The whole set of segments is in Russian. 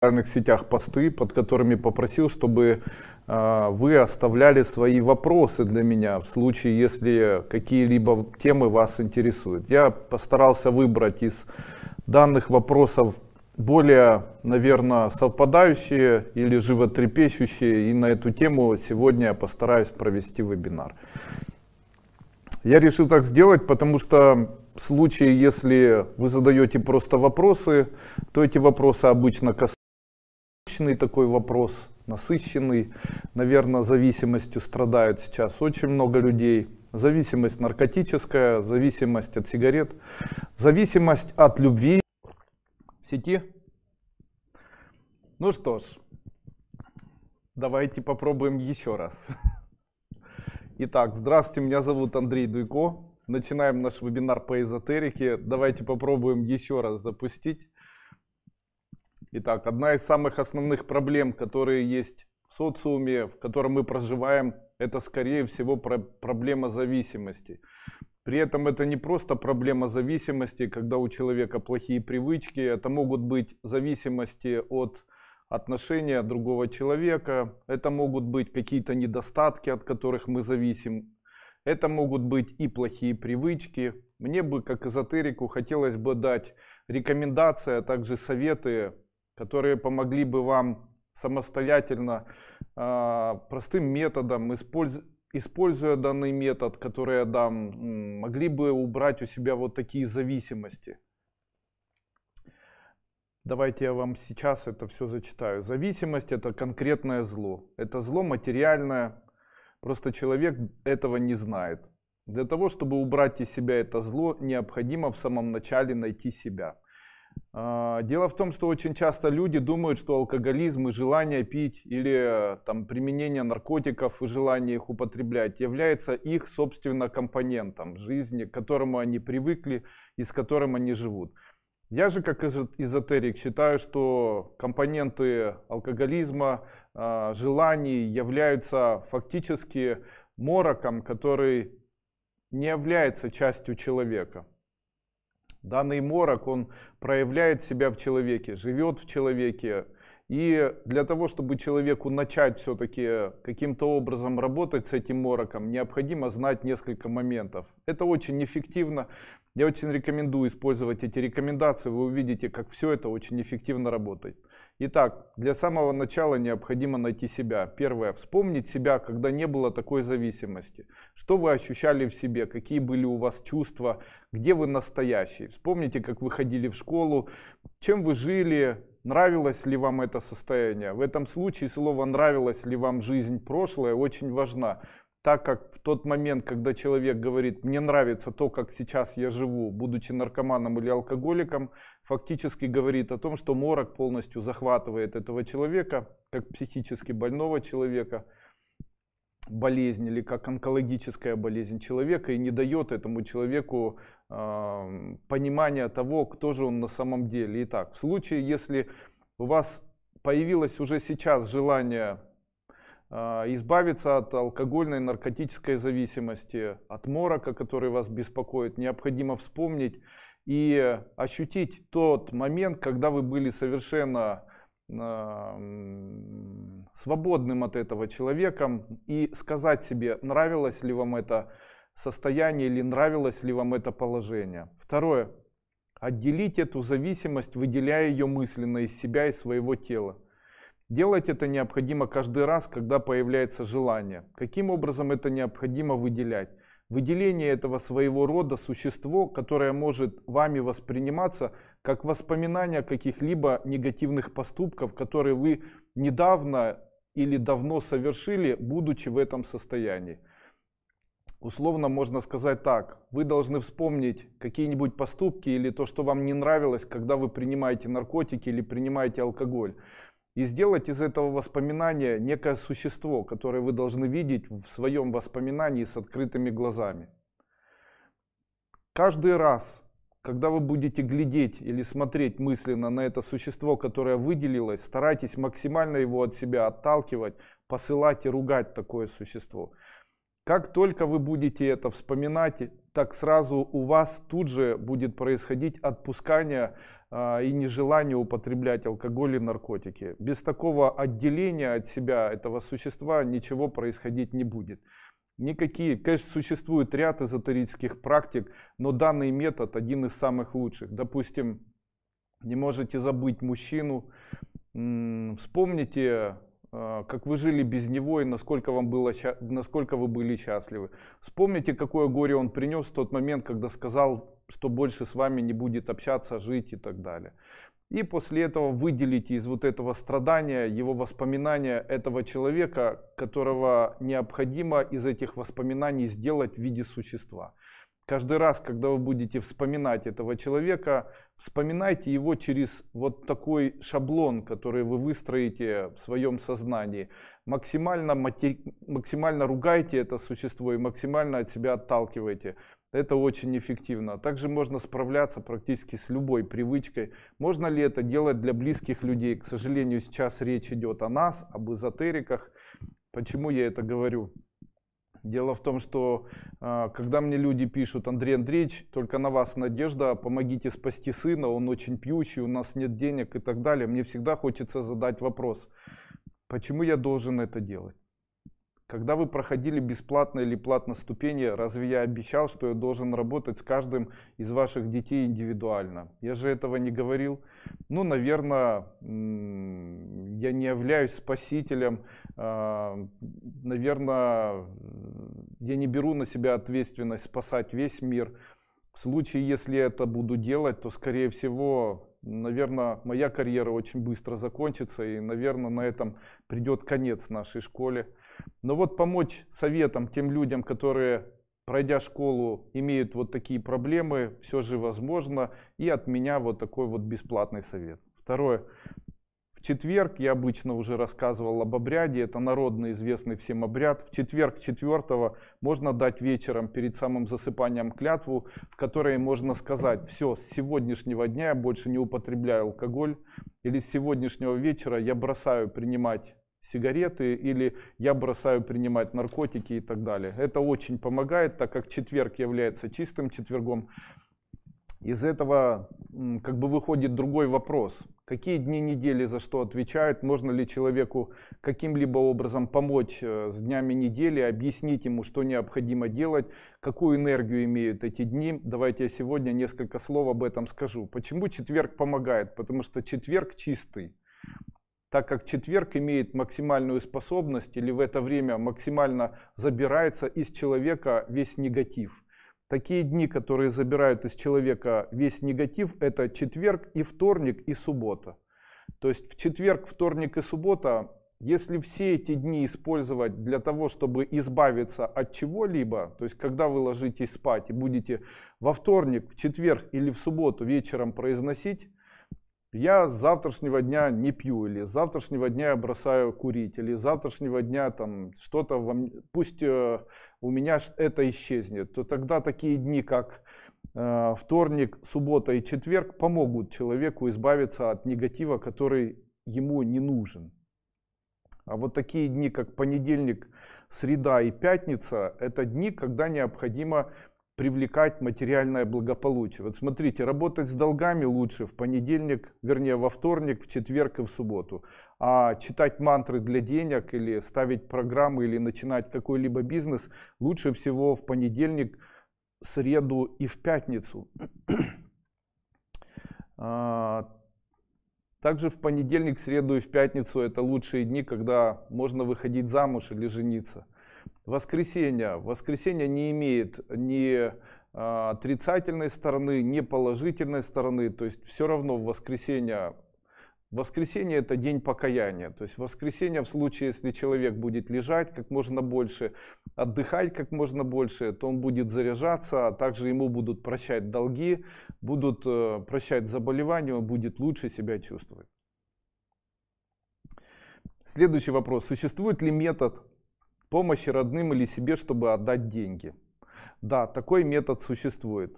социальных сетях посты, под которыми попросил, чтобы а, вы оставляли свои вопросы для меня в случае, если какие-либо темы вас интересуют. Я постарался выбрать из данных вопросов более, наверное, совпадающие или животрепещущие, и на эту тему сегодня я постараюсь провести вебинар. Я решил так сделать, потому что в случае, если вы задаете просто вопросы, то эти вопросы обычно касаются насыщенный такой вопрос, насыщенный, наверное, зависимостью страдают сейчас очень много людей. Зависимость наркотическая, зависимость от сигарет, зависимость от любви в сети. Ну что ж, давайте попробуем еще раз. Итак, здравствуйте, меня зовут Андрей Дуйко. Начинаем наш вебинар по эзотерике. Давайте попробуем еще раз запустить. Итак, одна из самых основных проблем, которые есть в социуме, в котором мы проживаем, это скорее всего проблема зависимости. При этом это не просто проблема зависимости, когда у человека плохие привычки, это могут быть зависимости от отношения другого человека, это могут быть какие-то недостатки, от которых мы зависим, это могут быть и плохие привычки. Мне бы, как эзотерику, хотелось бы дать рекомендации, а также советы которые помогли бы вам самостоятельно а, простым методом, используя данный метод, который я дам, могли бы убрать у себя вот такие зависимости. Давайте я вам сейчас это все зачитаю. Зависимость – это конкретное зло. Это зло материальное, просто человек этого не знает. Для того, чтобы убрать из себя это зло, необходимо в самом начале найти себя – а, дело в том, что очень часто люди думают, что алкоголизм и желание пить или э, там, применение наркотиков и желание их употреблять является их, собственно, компонентом жизни, к которому они привыкли и с которым они живут. Я же, как эзотерик, считаю, что компоненты алкоголизма, а, желаний являются фактически мороком, который не является частью человека. Данный морок, он проявляет себя в человеке, живет в человеке, и для того, чтобы человеку начать все-таки каким-то образом работать с этим мороком, необходимо знать несколько моментов. Это очень эффективно. Я очень рекомендую использовать эти рекомендации. Вы увидите, как все это очень эффективно работает. Итак, для самого начала необходимо найти себя. Первое, вспомнить себя, когда не было такой зависимости. Что вы ощущали в себе, какие были у вас чувства, где вы настоящий. Вспомните, как вы ходили в школу, чем вы жили, Нравилось ли вам это состояние? В этом случае слово «нравилось ли вам жизнь прошлая» очень важна, так как в тот момент, когда человек говорит «мне нравится то, как сейчас я живу, будучи наркоманом или алкоголиком», фактически говорит о том, что морок полностью захватывает этого человека, как психически больного человека – болезнь или как онкологическая болезнь человека и не дает этому человеку э, понимания того, кто же он на самом деле. Итак, в случае, если у вас появилось уже сейчас желание а, избавиться от алкогольной, наркотической зависимости, от морока, который вас беспокоит, необходимо вспомнить и ощутить тот момент, когда вы были совершенно а, свободным от этого человеком и сказать себе, нравилось ли вам это состояние или нравилось ли вам это положение. Второе. Отделить эту зависимость, выделяя ее мысленно из себя и своего тела. Делать это необходимо каждый раз, когда появляется желание. Каким образом это необходимо выделять? Выделение этого своего рода существо, которое может вами восприниматься как воспоминание каких-либо негативных поступков, которые вы недавно или давно совершили, будучи в этом состоянии. Условно можно сказать так, вы должны вспомнить какие-нибудь поступки или то, что вам не нравилось, когда вы принимаете наркотики или принимаете алкоголь и сделать из этого воспоминания некое существо, которое вы должны видеть в своем воспоминании с открытыми глазами. Каждый раз, когда вы будете глядеть или смотреть мысленно на это существо, которое выделилось, старайтесь максимально его от себя отталкивать, посылать и ругать такое существо. Как только вы будете это вспоминать, так сразу у вас тут же будет происходить отпускание а, и нежелание употреблять алкоголь и наркотики. Без такого отделения от себя этого существа ничего происходить не будет. Никакие, конечно, существует ряд эзотерических практик, но данный метод один из самых лучших. Допустим, не можете забыть мужчину, вспомните а, как вы жили без него и насколько, вам было, насколько вы были счастливы. Вспомните, какое горе он принес в тот момент, когда сказал, что больше с вами не будет общаться, жить и так далее. И после этого выделите из вот этого страдания его воспоминания этого человека, которого необходимо из этих воспоминаний сделать в виде существа. Каждый раз, когда вы будете вспоминать этого человека, вспоминайте его через вот такой шаблон, который вы выстроите в своем сознании. Максимально, матери... максимально ругайте это существо и максимально от себя отталкивайте. Это очень эффективно. Также можно справляться практически с любой привычкой. Можно ли это делать для близких людей? К сожалению, сейчас речь идет о нас, об эзотериках. Почему я это говорю? Дело в том, что а, когда мне люди пишут, Андрей Андреевич, только на вас надежда, помогите спасти сына, он очень пьющий, у нас нет денег и так далее, мне всегда хочется задать вопрос, почему я должен это делать? Когда вы проходили бесплатно или платно ступени, разве я обещал, что я должен работать с каждым из ваших детей индивидуально? Я же этого не говорил. Ну, наверное, я не являюсь спасителем. А, наверное, я не беру на себя ответственность спасать весь мир. В случае, если я это буду делать, то, скорее всего, наверное, моя карьера очень быстро закончится, и, наверное, на этом придет конец нашей школе. Но вот помочь советам тем людям, которые, пройдя школу, имеют вот такие проблемы, все же возможно. И от меня вот такой вот бесплатный совет. Второе. В четверг, я обычно уже рассказывал об обряде, это народный известный всем обряд. В четверг четвертого, можно дать вечером перед самым засыпанием клятву, в которой можно сказать, все, с сегодняшнего дня я больше не употребляю алкоголь, или с сегодняшнего вечера я бросаю принимать сигареты или я бросаю принимать наркотики и так далее. Это очень помогает, так как четверг является чистым четвергом. Из этого как бы выходит другой вопрос. Какие дни недели за что отвечают? Можно ли человеку каким-либо образом помочь э, с днями недели, объяснить ему, что необходимо делать, какую энергию имеют эти дни? Давайте я сегодня несколько слов об этом скажу. Почему четверг помогает? Потому что четверг чистый так как четверг имеет максимальную способность или в это время максимально забирается из человека весь негатив. Такие дни, которые забирают из человека весь негатив, это четверг и вторник и суббота. То есть в четверг, вторник и суббота, если все эти дни использовать для того, чтобы избавиться от чего-либо, то есть когда вы ложитесь спать и будете во вторник, в четверг или в субботу вечером произносить я с завтрашнего дня не пью, или с завтрашнего дня я бросаю курить, или с завтрашнего дня там что-то, во... пусть э, у меня это исчезнет, то тогда такие дни, как э, вторник, суббота и четверг, помогут человеку избавиться от негатива, который ему не нужен. А вот такие дни, как понедельник, среда и пятница, это дни, когда необходимо привлекать материальное благополучие. Вот смотрите, работать с долгами лучше в понедельник, вернее во вторник, в четверг и в субботу. А читать мантры для денег или ставить программы или начинать какой-либо бизнес лучше всего в понедельник, среду и в пятницу. А, также в понедельник, среду и в пятницу это лучшие дни, когда можно выходить замуж или жениться. Воскресенье. Воскресенье не имеет ни а, отрицательной стороны, ни положительной стороны. То есть все равно в воскресенье Воскресенье – это день покаяния. То есть воскресенье в случае, если человек будет лежать как можно больше, отдыхать как можно больше, то он будет заряжаться, а также ему будут прощать долги, будут э, прощать заболевания, он будет лучше себя чувствовать. Следующий вопрос. Существует ли метод помощи родным или себе, чтобы отдать деньги. Да, такой метод существует.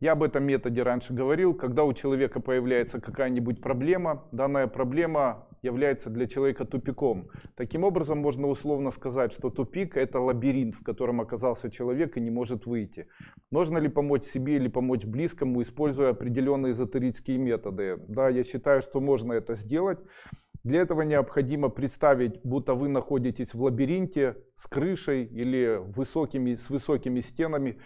Я об этом методе раньше говорил. Когда у человека появляется какая-нибудь проблема, данная проблема является для человека тупиком. Таким образом, можно условно сказать, что тупик — это лабиринт, в котором оказался человек и не может выйти. Можно ли помочь себе или помочь близкому, используя определенные эзотерические методы? Да, я считаю, что можно это сделать. Для этого необходимо представить, будто вы находитесь в лабиринте с крышей или высокими, с высокими стенами.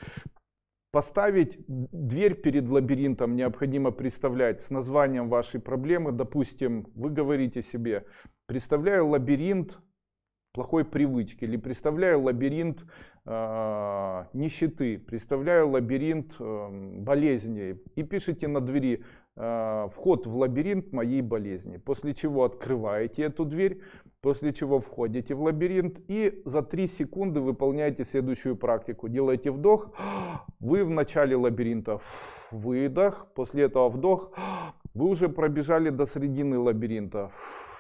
Поставить дверь перед лабиринтом необходимо представлять с названием вашей проблемы. Допустим, вы говорите себе, представляю лабиринт плохой привычки, или представляю лабиринт э, нищеты, представляю лабиринт э, болезней. И пишите на двери а, вход в лабиринт моей болезни. После чего открываете эту дверь, после чего входите в лабиринт и за 3 секунды выполняете следующую практику. Делаете вдох, вы в начале лабиринта, выдох, после этого вдох, вы уже пробежали до середины лабиринта,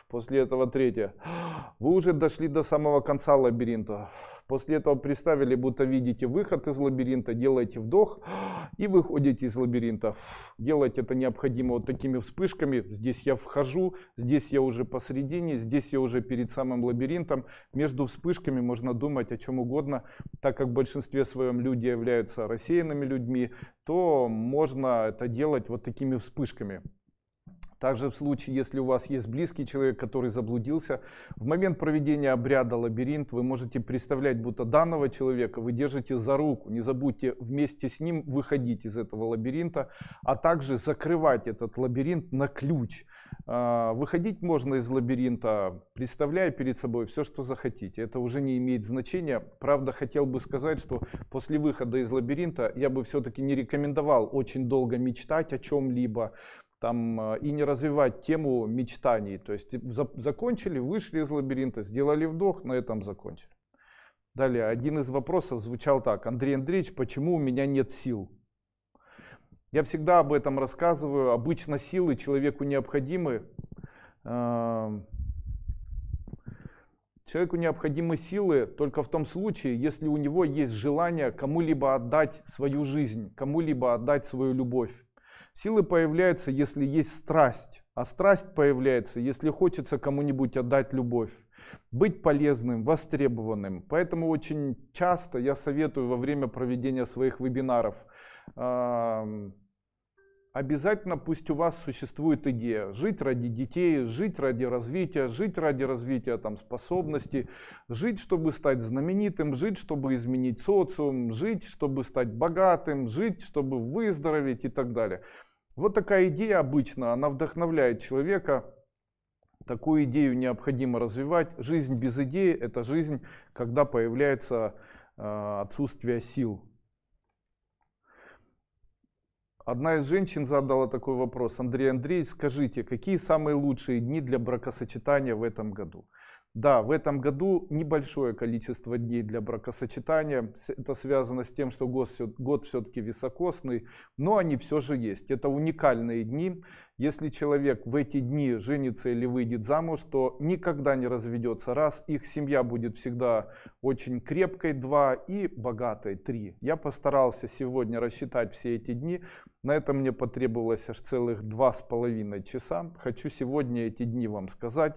После этого третье. Вы уже дошли до самого конца лабиринта. После этого представили, будто видите выход из лабиринта, делаете вдох и выходите из лабиринта. Делать это необходимо вот такими вспышками. Здесь я вхожу, здесь я уже посередине, здесь я уже перед самым лабиринтом. Между вспышками можно думать о чем угодно. Так как в большинстве своем люди являются рассеянными людьми, то можно это делать вот такими вспышками. Также в случае, если у вас есть близкий человек, который заблудился, в момент проведения обряда лабиринт вы можете представлять, будто данного человека вы держите за руку. Не забудьте вместе с ним выходить из этого лабиринта, а также закрывать этот лабиринт на ключ. А, выходить можно из лабиринта, представляя перед собой все, что захотите. Это уже не имеет значения. Правда, хотел бы сказать, что после выхода из лабиринта я бы все-таки не рекомендовал очень долго мечтать о чем-либо, там э, и не развивать тему мечтаний. То есть закончили, вышли из лабиринта, сделали вдох, на этом закончили. Далее, один из вопросов звучал так. Андрей Андреевич, почему у меня нет сил? Я всегда об этом рассказываю. Обычно силы человеку необходимы. Эм, человеку необходимы силы только в том случае, если у него есть желание кому-либо отдать свою жизнь, кому-либо отдать свою любовь. Силы появляются, если есть страсть, а страсть появляется, если хочется кому-нибудь отдать любовь, быть полезным, востребованным. Поэтому очень часто я советую во время проведения своих вебинаров обязательно пусть у вас существует идея жить ради детей, жить ради развития, жить ради развития там, способностей, жить, чтобы стать знаменитым, жить, чтобы изменить социум, жить, чтобы стать богатым, жить, чтобы выздороветь и так далее. Вот такая идея обычно, она вдохновляет человека. Такую идею необходимо развивать. Жизнь без идеи – это жизнь, когда появляется э, отсутствие сил. Одна из женщин задала такой вопрос. Андрей Андреевич, скажите, какие самые лучшие дни для бракосочетания в этом году? Да, в этом году небольшое количество дней для бракосочетания. Это связано с тем, что год, год все-таки високосный, но они все же есть. Это уникальные дни. Если человек в эти дни женится или выйдет замуж, то никогда не разведется. Раз, их семья будет всегда очень крепкой, два, и богатой, три. Я постарался сегодня рассчитать все эти дни. На это мне потребовалось аж целых два с половиной часа. Хочу сегодня эти дни вам сказать.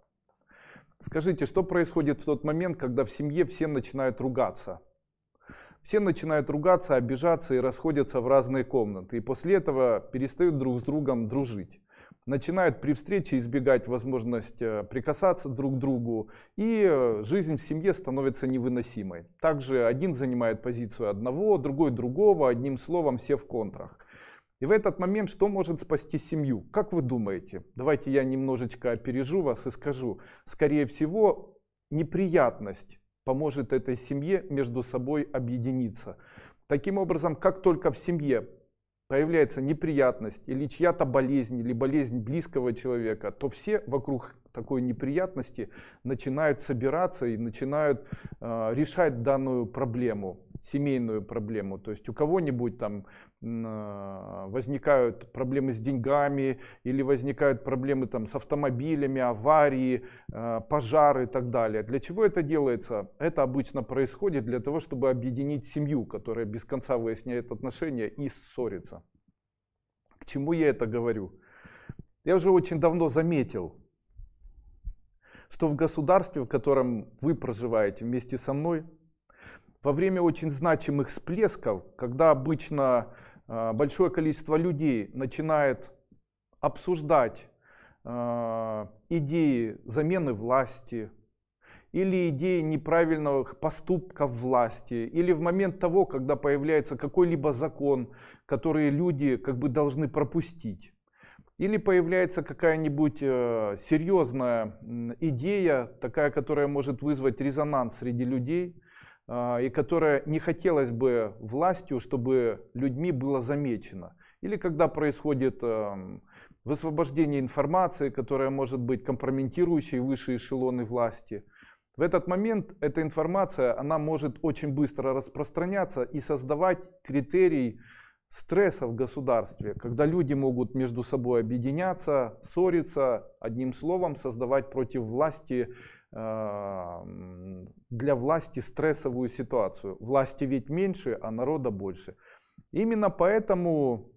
Скажите, что происходит в тот момент, когда в семье все начинают ругаться? Все начинают ругаться, обижаться и расходятся в разные комнаты. И после этого перестают друг с другом дружить. Начинают при встрече избегать возможность э, прикасаться друг к другу. И э, жизнь в семье становится невыносимой. Также один занимает позицию одного, другой другого. Одним словом, все в контрах. И в этот момент что может спасти семью? Как вы думаете? Давайте я немножечко опережу вас и скажу. Скорее всего, неприятность поможет этой семье между собой объединиться. Таким образом, как только в семье появляется неприятность или чья-то болезнь, или болезнь близкого человека, то все вокруг такой неприятности начинают собираться и начинают э, решать данную проблему семейную проблему. То есть у кого-нибудь там э, возникают проблемы с деньгами или возникают проблемы там с автомобилями, аварии, э, пожары и так далее. Для чего это делается? Это обычно происходит для того, чтобы объединить семью, которая без конца выясняет отношения и ссорится. К чему я это говорю? Я уже очень давно заметил, что в государстве, в котором вы проживаете вместе со мной, во время очень значимых всплесков, когда обычно э, большое количество людей начинает обсуждать э, идеи замены власти или идеи неправильных поступков власти, или в момент того, когда появляется какой-либо закон, который люди как бы должны пропустить, или появляется какая-нибудь э, серьезная идея, такая, которая может вызвать резонанс среди людей, а, и которая не хотелось бы властью, чтобы людьми было замечено. Или когда происходит эм, высвобождение информации, которая может быть компрометирующей высшие эшелоны власти. В этот момент эта информация, она может очень быстро распространяться и создавать критерий стресса в государстве, когда люди могут между собой объединяться, ссориться, одним словом создавать против власти для власти стрессовую ситуацию. Власти ведь меньше, а народа больше. Именно поэтому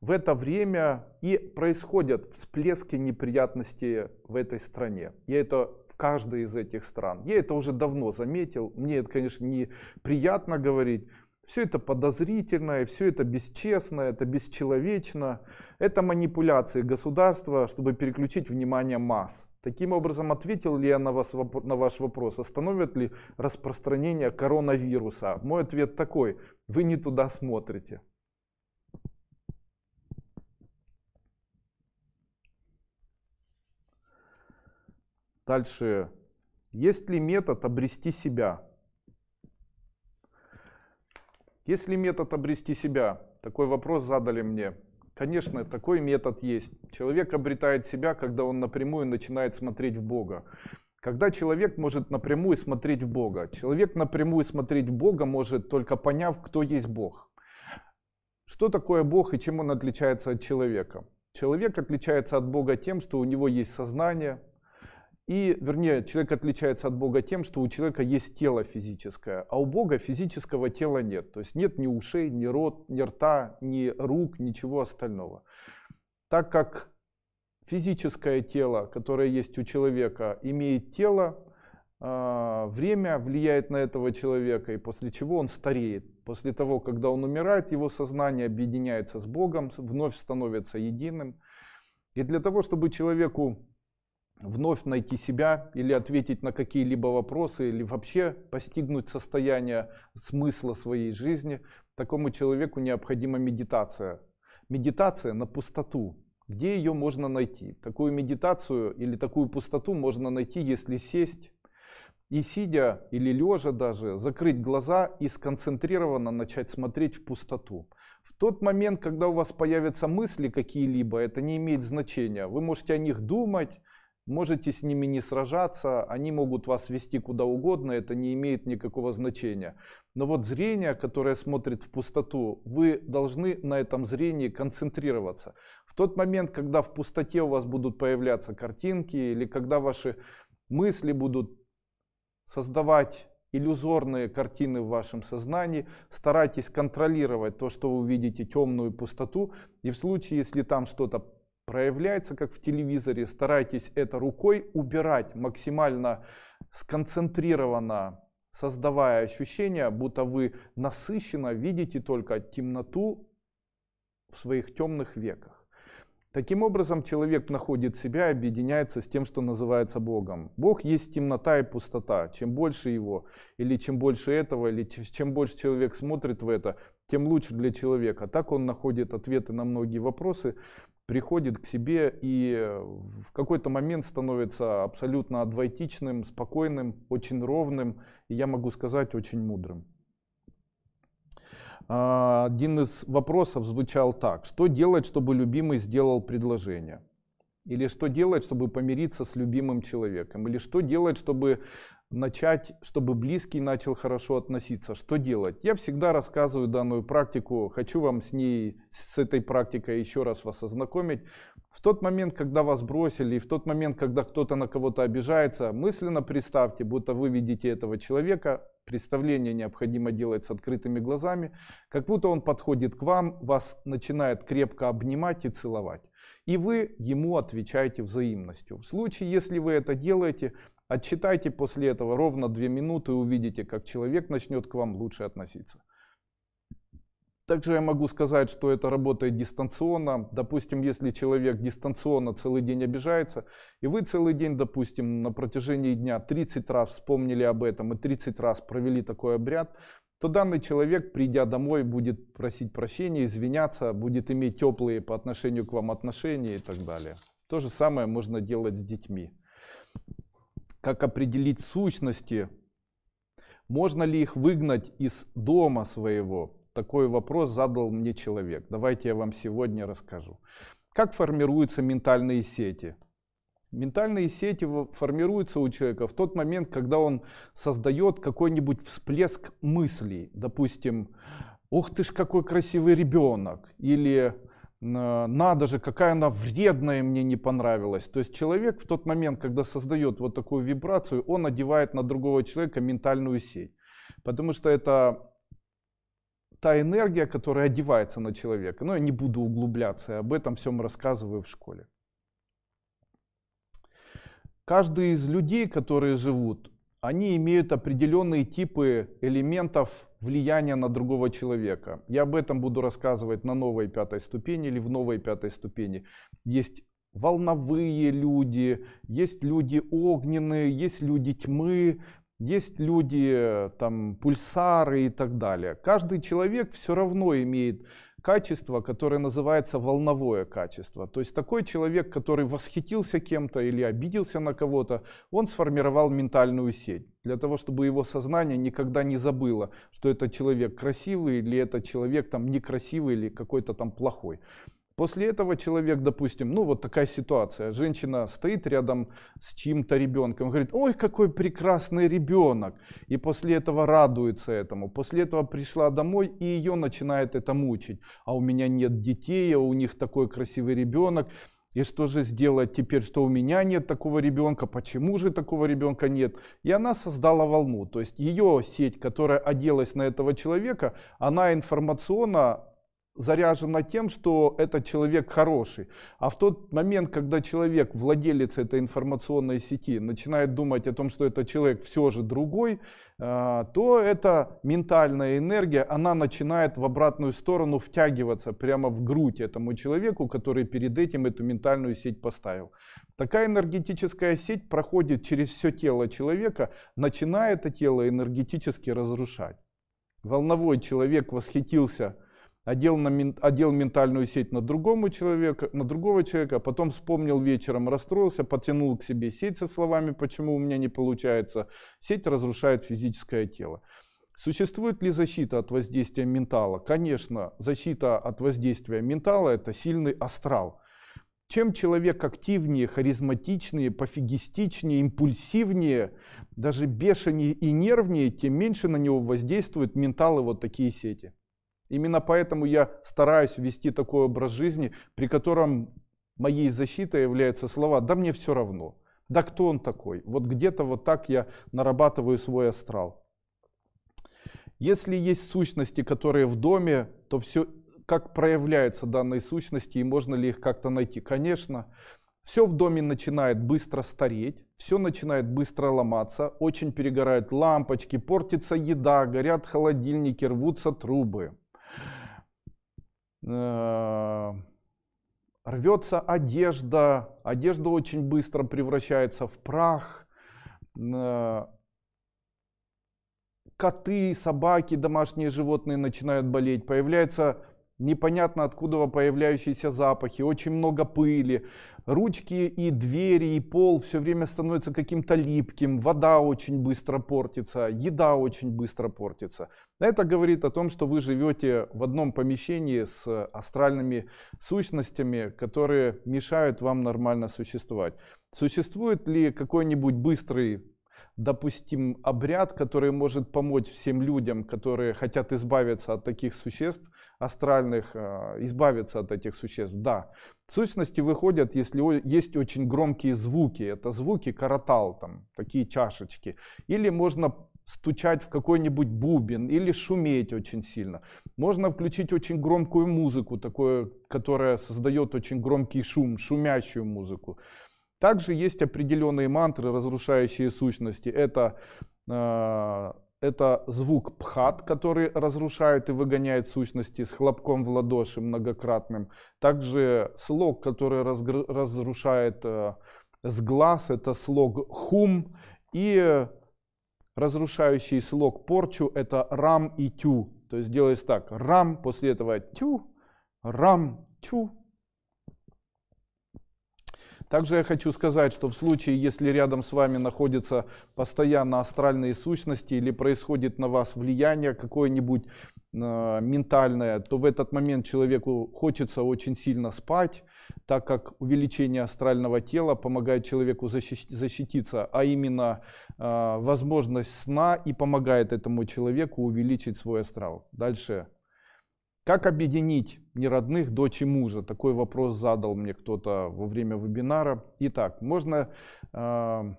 в это время и происходят всплески неприятностей в этой стране. Я это в каждой из этих стран. Я это уже давно заметил. Мне это, конечно, неприятно говорить. Все это подозрительное, все это бесчестно, это бесчеловечно. Это манипуляции государства, чтобы переключить внимание масс. Таким образом, ответил ли я на, вас, на ваш вопрос, остановит ли распространение коронавируса? Мой ответ такой, вы не туда смотрите. Дальше. Есть ли метод обрести себя? Есть ли метод обрести себя? Такой вопрос задали мне Конечно, такой метод есть. Человек обретает себя, когда он напрямую начинает смотреть в Бога. Когда человек может напрямую смотреть в Бога? Человек напрямую смотреть в Бога может, только поняв, кто есть Бог. Что такое Бог и чем он отличается от человека? Человек отличается от Бога тем, что у него есть сознание, и, вернее, человек отличается от Бога тем, что у человека есть тело физическое, а у Бога физического тела нет. То есть нет ни ушей, ни рот, ни рта, ни рук, ничего остального. Так как физическое тело, которое есть у человека, имеет тело, а, время влияет на этого человека, и после чего он стареет. После того, когда он умирает, его сознание объединяется с Богом, вновь становится единым. И для того, чтобы человеку вновь найти себя или ответить на какие-либо вопросы, или вообще постигнуть состояние смысла своей жизни, такому человеку необходима медитация. Медитация на пустоту. Где ее можно найти? Такую медитацию или такую пустоту можно найти, если сесть и сидя или лежа даже, закрыть глаза и сконцентрированно начать смотреть в пустоту. В тот момент, когда у вас появятся мысли какие-либо, это не имеет значения. Вы можете о них думать, Можете с ними не сражаться, они могут вас вести куда угодно, это не имеет никакого значения. Но вот зрение, которое смотрит в пустоту, вы должны на этом зрении концентрироваться. В тот момент, когда в пустоте у вас будут появляться картинки или когда ваши мысли будут создавать иллюзорные картины в вашем сознании, старайтесь контролировать то, что вы видите, темную пустоту, и в случае, если там что-то проявляется, как в телевизоре. Старайтесь это рукой убирать максимально сконцентрированно, создавая ощущение, будто вы насыщенно видите только темноту в своих темных веках. Таким образом, человек находит себя и объединяется с тем, что называется Богом. Бог есть темнота и пустота. Чем больше его, или чем больше этого, или чем больше человек смотрит в это, тем лучше для человека. Так он находит ответы на многие вопросы, приходит к себе и э, в какой-то момент становится абсолютно адвайтичным, спокойным, очень ровным и, я могу сказать, очень мудрым. А, один из вопросов звучал так. Что делать, чтобы любимый сделал предложение? Или что делать, чтобы помириться с любимым человеком? Или что делать, чтобы начать, чтобы близкий начал хорошо относиться. Что делать? Я всегда рассказываю данную практику, хочу вам с ней, с этой практикой еще раз вас ознакомить. В тот момент, когда вас бросили, и в тот момент, когда кто-то на кого-то обижается, мысленно представьте, будто вы видите этого человека, представление необходимо делать с открытыми глазами, как будто он подходит к вам, вас начинает крепко обнимать и целовать. И вы ему отвечаете взаимностью. В случае, если вы это делаете, Отчитайте после этого ровно 2 минуты, и увидите, как человек начнет к вам лучше относиться. Также я могу сказать, что это работает дистанционно. Допустим, если человек дистанционно целый день обижается, и вы целый день, допустим, на протяжении дня 30 раз вспомнили об этом и 30 раз провели такой обряд, то данный человек, придя домой, будет просить прощения, извиняться, будет иметь теплые по отношению к вам отношения и так далее. То же самое можно делать с детьми как определить сущности, можно ли их выгнать из дома своего? Такой вопрос задал мне человек. Давайте я вам сегодня расскажу. Как формируются ментальные сети? Ментальные сети формируются у человека в тот момент, когда он создает какой-нибудь всплеск мыслей. Допустим, «Ух ты ж, какой красивый ребенок!» или Э, надо же, какая она вредная мне не понравилась. То есть человек в тот момент, когда создает вот такую вибрацию, он одевает на другого человека ментальную сеть. Потому что это та энергия, которая одевается на человека. Но ну, я не буду углубляться, я об этом всем рассказываю в школе. Каждый из людей, которые живут, они имеют определенные типы элементов влияния на другого человека. Я об этом буду рассказывать на новой пятой ступени или в новой пятой ступени. Есть волновые люди, есть люди огненные, есть люди тьмы, есть люди, э, там, пульсары и так далее. Каждый человек все равно имеет качество, которое называется волновое качество. То есть такой человек, который восхитился кем-то или обиделся на кого-то, он сформировал ментальную сеть для того, чтобы его сознание никогда не забыло, что этот человек красивый или этот человек там некрасивый или какой-то там плохой. После этого человек, допустим, ну вот такая ситуация, женщина стоит рядом с чьим-то ребенком, говорит, ой, какой прекрасный ребенок, и после этого радуется этому, после этого пришла домой, и ее начинает это мучить, а у меня нет детей, а у них такой красивый ребенок, и что же сделать теперь, что у меня нет такого ребенка, почему же такого ребенка нет? И она создала волну, то есть ее сеть, которая оделась на этого человека, она информационно заряжена тем, что этот человек хороший. А в тот момент, когда человек, владелец этой информационной сети, начинает думать о том, что этот человек все же другой, э, то эта ментальная энергия, она начинает в обратную сторону втягиваться прямо в грудь этому человеку, который перед этим эту ментальную сеть поставил. Такая энергетическая сеть проходит через все тело человека, начиная это тело энергетически разрушать. Волновой человек восхитился – одел, на, одел ментальную сеть на, другому человека, на другого человека, а потом вспомнил вечером, расстроился, потянул к себе сеть со словами «почему у меня не получается?». Сеть разрушает физическое тело. Существует ли защита от воздействия ментала? Конечно, защита от воздействия ментала – это сильный астрал. Чем человек активнее, харизматичнее, пофигистичнее, импульсивнее, даже бешенее и нервнее, тем меньше на него воздействуют менталы вот такие сети. Именно поэтому я стараюсь вести такой образ жизни, при котором моей защитой являются слова «да мне все равно», «да кто он такой?». Вот где-то вот так я нарабатываю свой астрал. Если есть сущности, которые в доме, то все как проявляются данные сущности и можно ли их как-то найти? Конечно, все в доме начинает быстро стареть, все начинает быстро ломаться, очень перегорают лампочки, портится еда, горят холодильники, рвутся трубы. Э, рвется одежда, одежда очень быстро превращается в прах, э, коты, собаки, домашние животные начинают болеть, появляется непонятно откуда появляющиеся запахи, очень много пыли, ручки и двери, и пол все время становится каким-то липким, вода очень быстро портится, еда очень быстро портится. Это говорит о том, что вы живете в одном помещении с астральными сущностями, которые мешают вам нормально существовать. Существует ли какой-нибудь быстрый допустим, обряд, который может помочь всем людям, которые хотят избавиться от таких существ, астральных, э, избавиться от этих существ, да. Сущности выходят, если есть очень громкие звуки, это звуки каратал, там, такие чашечки. Или можно стучать в какой-нибудь бубен или шуметь очень сильно. Можно включить очень громкую музыку, такое, которая создает очень громкий шум, шумящую музыку. Также есть определенные мантры, разрушающие сущности. Это, э, это звук пхат, который разрушает и выгоняет сущности с хлопком в ладоши многократным. Также слог, который разгр, разрушает э, с глаз, это слог хум. И разрушающий слог порчу это рам и тю. То есть делается так, рам, после этого тю, рам, тю, также я хочу сказать, что в случае, если рядом с вами находятся постоянно астральные сущности или происходит на вас влияние какое-нибудь э, ментальное, то в этот момент человеку хочется очень сильно спать, так как увеличение астрального тела помогает человеку защи- защититься, а именно э, возможность сна и помогает этому человеку увеличить свой астрал. Дальше как объединить неродных дочь и мужа? Такой вопрос задал мне кто-то во время вебинара. Итак, можно... Э,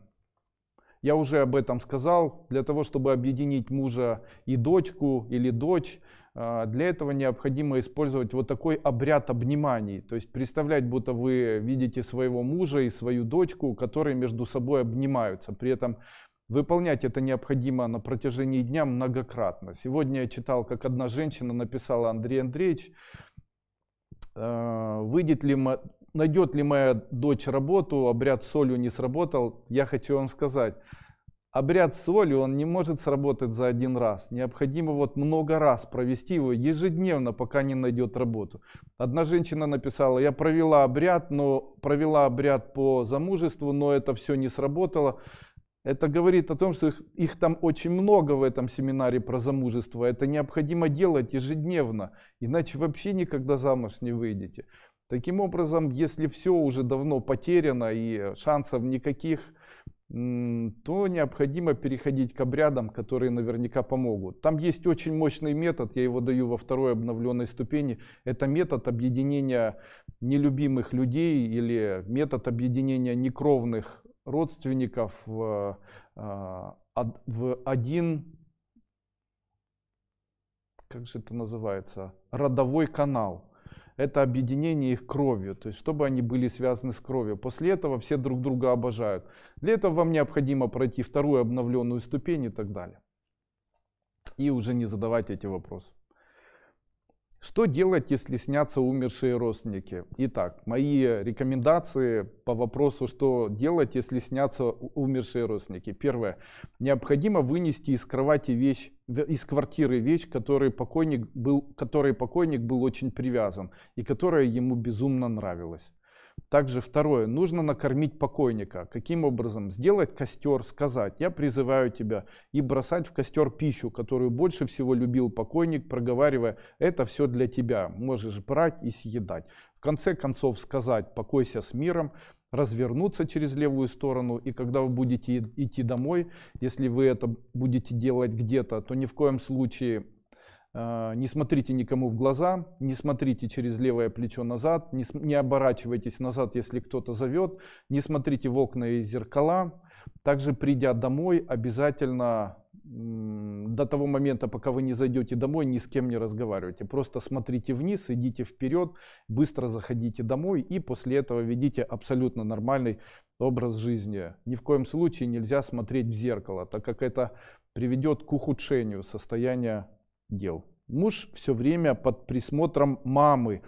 я уже об этом сказал. Для того, чтобы объединить мужа и дочку или дочь, э, для этого необходимо использовать вот такой обряд обниманий. То есть представлять, будто вы видите своего мужа и свою дочку, которые между собой обнимаются. При этом Выполнять это необходимо на протяжении дня многократно. Сегодня я читал, как одна женщина написала Андрей Андреевич, «Э, выйдет ли, найдет ли моя дочь работу, обряд солью не сработал. Я хочу вам сказать, обряд солью, он не может сработать за один раз. Необходимо вот много раз провести его ежедневно, пока не найдет работу. Одна женщина написала, я провела обряд, но провела обряд по замужеству, но это все не сработало. Это говорит о том, что их, их там очень много в этом семинаре про замужество. Это необходимо делать ежедневно, иначе вообще никогда замуж не выйдете. Таким образом, если все уже давно потеряно и шансов никаких, то необходимо переходить к обрядам, которые наверняка помогут. Там есть очень мощный метод, я его даю во второй обновленной ступени. Это метод объединения нелюбимых людей или метод объединения некровных родственников в, э, в один, как же это называется, родовой канал. Это объединение их кровью, то есть чтобы они были связаны с кровью. После этого все друг друга обожают. Для этого вам необходимо пройти вторую обновленную ступень и так далее. И уже не задавать эти вопросы. Что делать, если снятся умершие родственники? Итак, мои рекомендации по вопросу, что делать, если снятся умершие родственники. Первое. Необходимо вынести из кровати вещь, из квартиры вещь, которой покойник был, которой покойник был очень привязан и которая ему безумно нравилась. Также второе, нужно накормить покойника. Каким образом? Сделать костер, сказать, я призываю тебя, и бросать в костер пищу, которую больше всего любил покойник, проговаривая, это все для тебя, можешь брать и съедать. В конце концов сказать, покойся с миром, развернуться через левую сторону, и когда вы будете идти домой, если вы это будете делать где-то, то ни в коем случае Э, не смотрите никому в глаза, не смотрите через левое плечо назад, не, не оборачивайтесь назад, если кто-то зовет, не смотрите в окна и зеркала. Также придя домой, обязательно до того момента, пока вы не зайдете домой, ни с кем не разговаривайте. Просто смотрите вниз, идите вперед, быстро заходите домой и после этого ведите абсолютно нормальный образ жизни. Ни в коем случае нельзя смотреть в зеркало, так как это приведет к ухудшению состояния дел. Муж все время под присмотром мамы.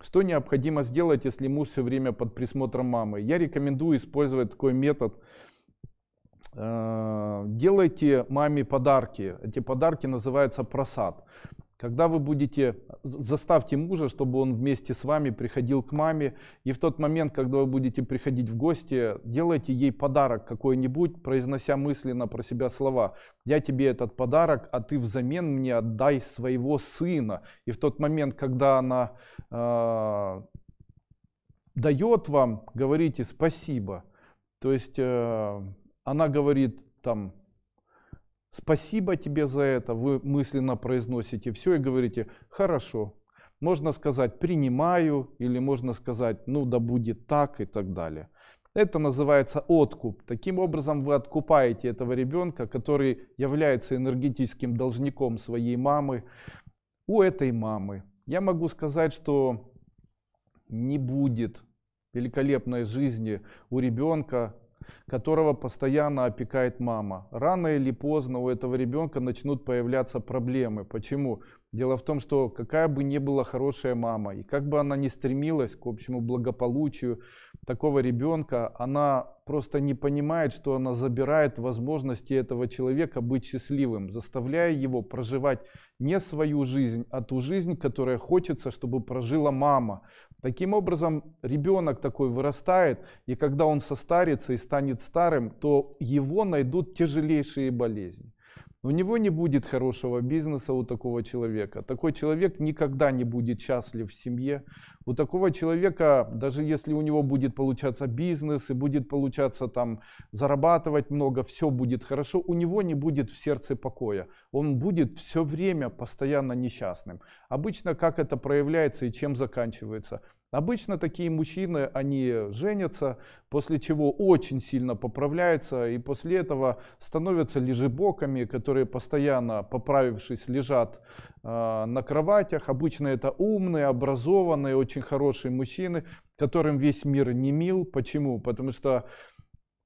Что необходимо сделать, если муж все время под присмотром мамы? Я рекомендую использовать такой метод. Э, делайте маме подарки. Эти подарки называются просад. Когда вы будете, заставьте мужа, чтобы он вместе с вами приходил к маме, и в тот момент, когда вы будете приходить в гости, делайте ей подарок какой-нибудь, произнося мысленно про себя слова. Я тебе этот подарок, а ты взамен мне отдай своего сына. И в тот момент, когда она э, дает вам, говорите спасибо. То есть э, она говорит там, спасибо тебе за это, вы мысленно произносите все и говорите, хорошо, можно сказать принимаю или можно сказать ну да будет так и так далее. Это называется откуп. Таким образом вы откупаете этого ребенка, который является энергетическим должником своей мамы, у этой мамы. Я могу сказать, что не будет великолепной жизни у ребенка, которого постоянно опекает мама. Рано или поздно у этого ребенка начнут появляться проблемы. Почему? Дело в том, что какая бы ни была хорошая мама, и как бы она ни стремилась к общему благополучию такого ребенка, она просто не понимает, что она забирает возможности этого человека быть счастливым, заставляя его проживать не свою жизнь, а ту жизнь, которая хочется, чтобы прожила мама. Таким образом, ребенок такой вырастает, и когда он состарится и станет старым, то его найдут тяжелейшие болезни. У него не будет хорошего бизнеса у такого человека. Такой человек никогда не будет счастлив в семье. У такого человека, даже если у него будет получаться бизнес и будет получаться там зарабатывать много, все будет хорошо, у него не будет в сердце покоя. Он будет все время постоянно несчастным. Обычно как это проявляется и чем заканчивается? Обычно такие мужчины, они женятся, после чего очень сильно поправляются и после этого становятся лежебоками, которые постоянно, поправившись, лежат э, на кроватях. Обычно это умные, образованные, очень хорошие мужчины, которым весь мир не мил. Почему? Потому что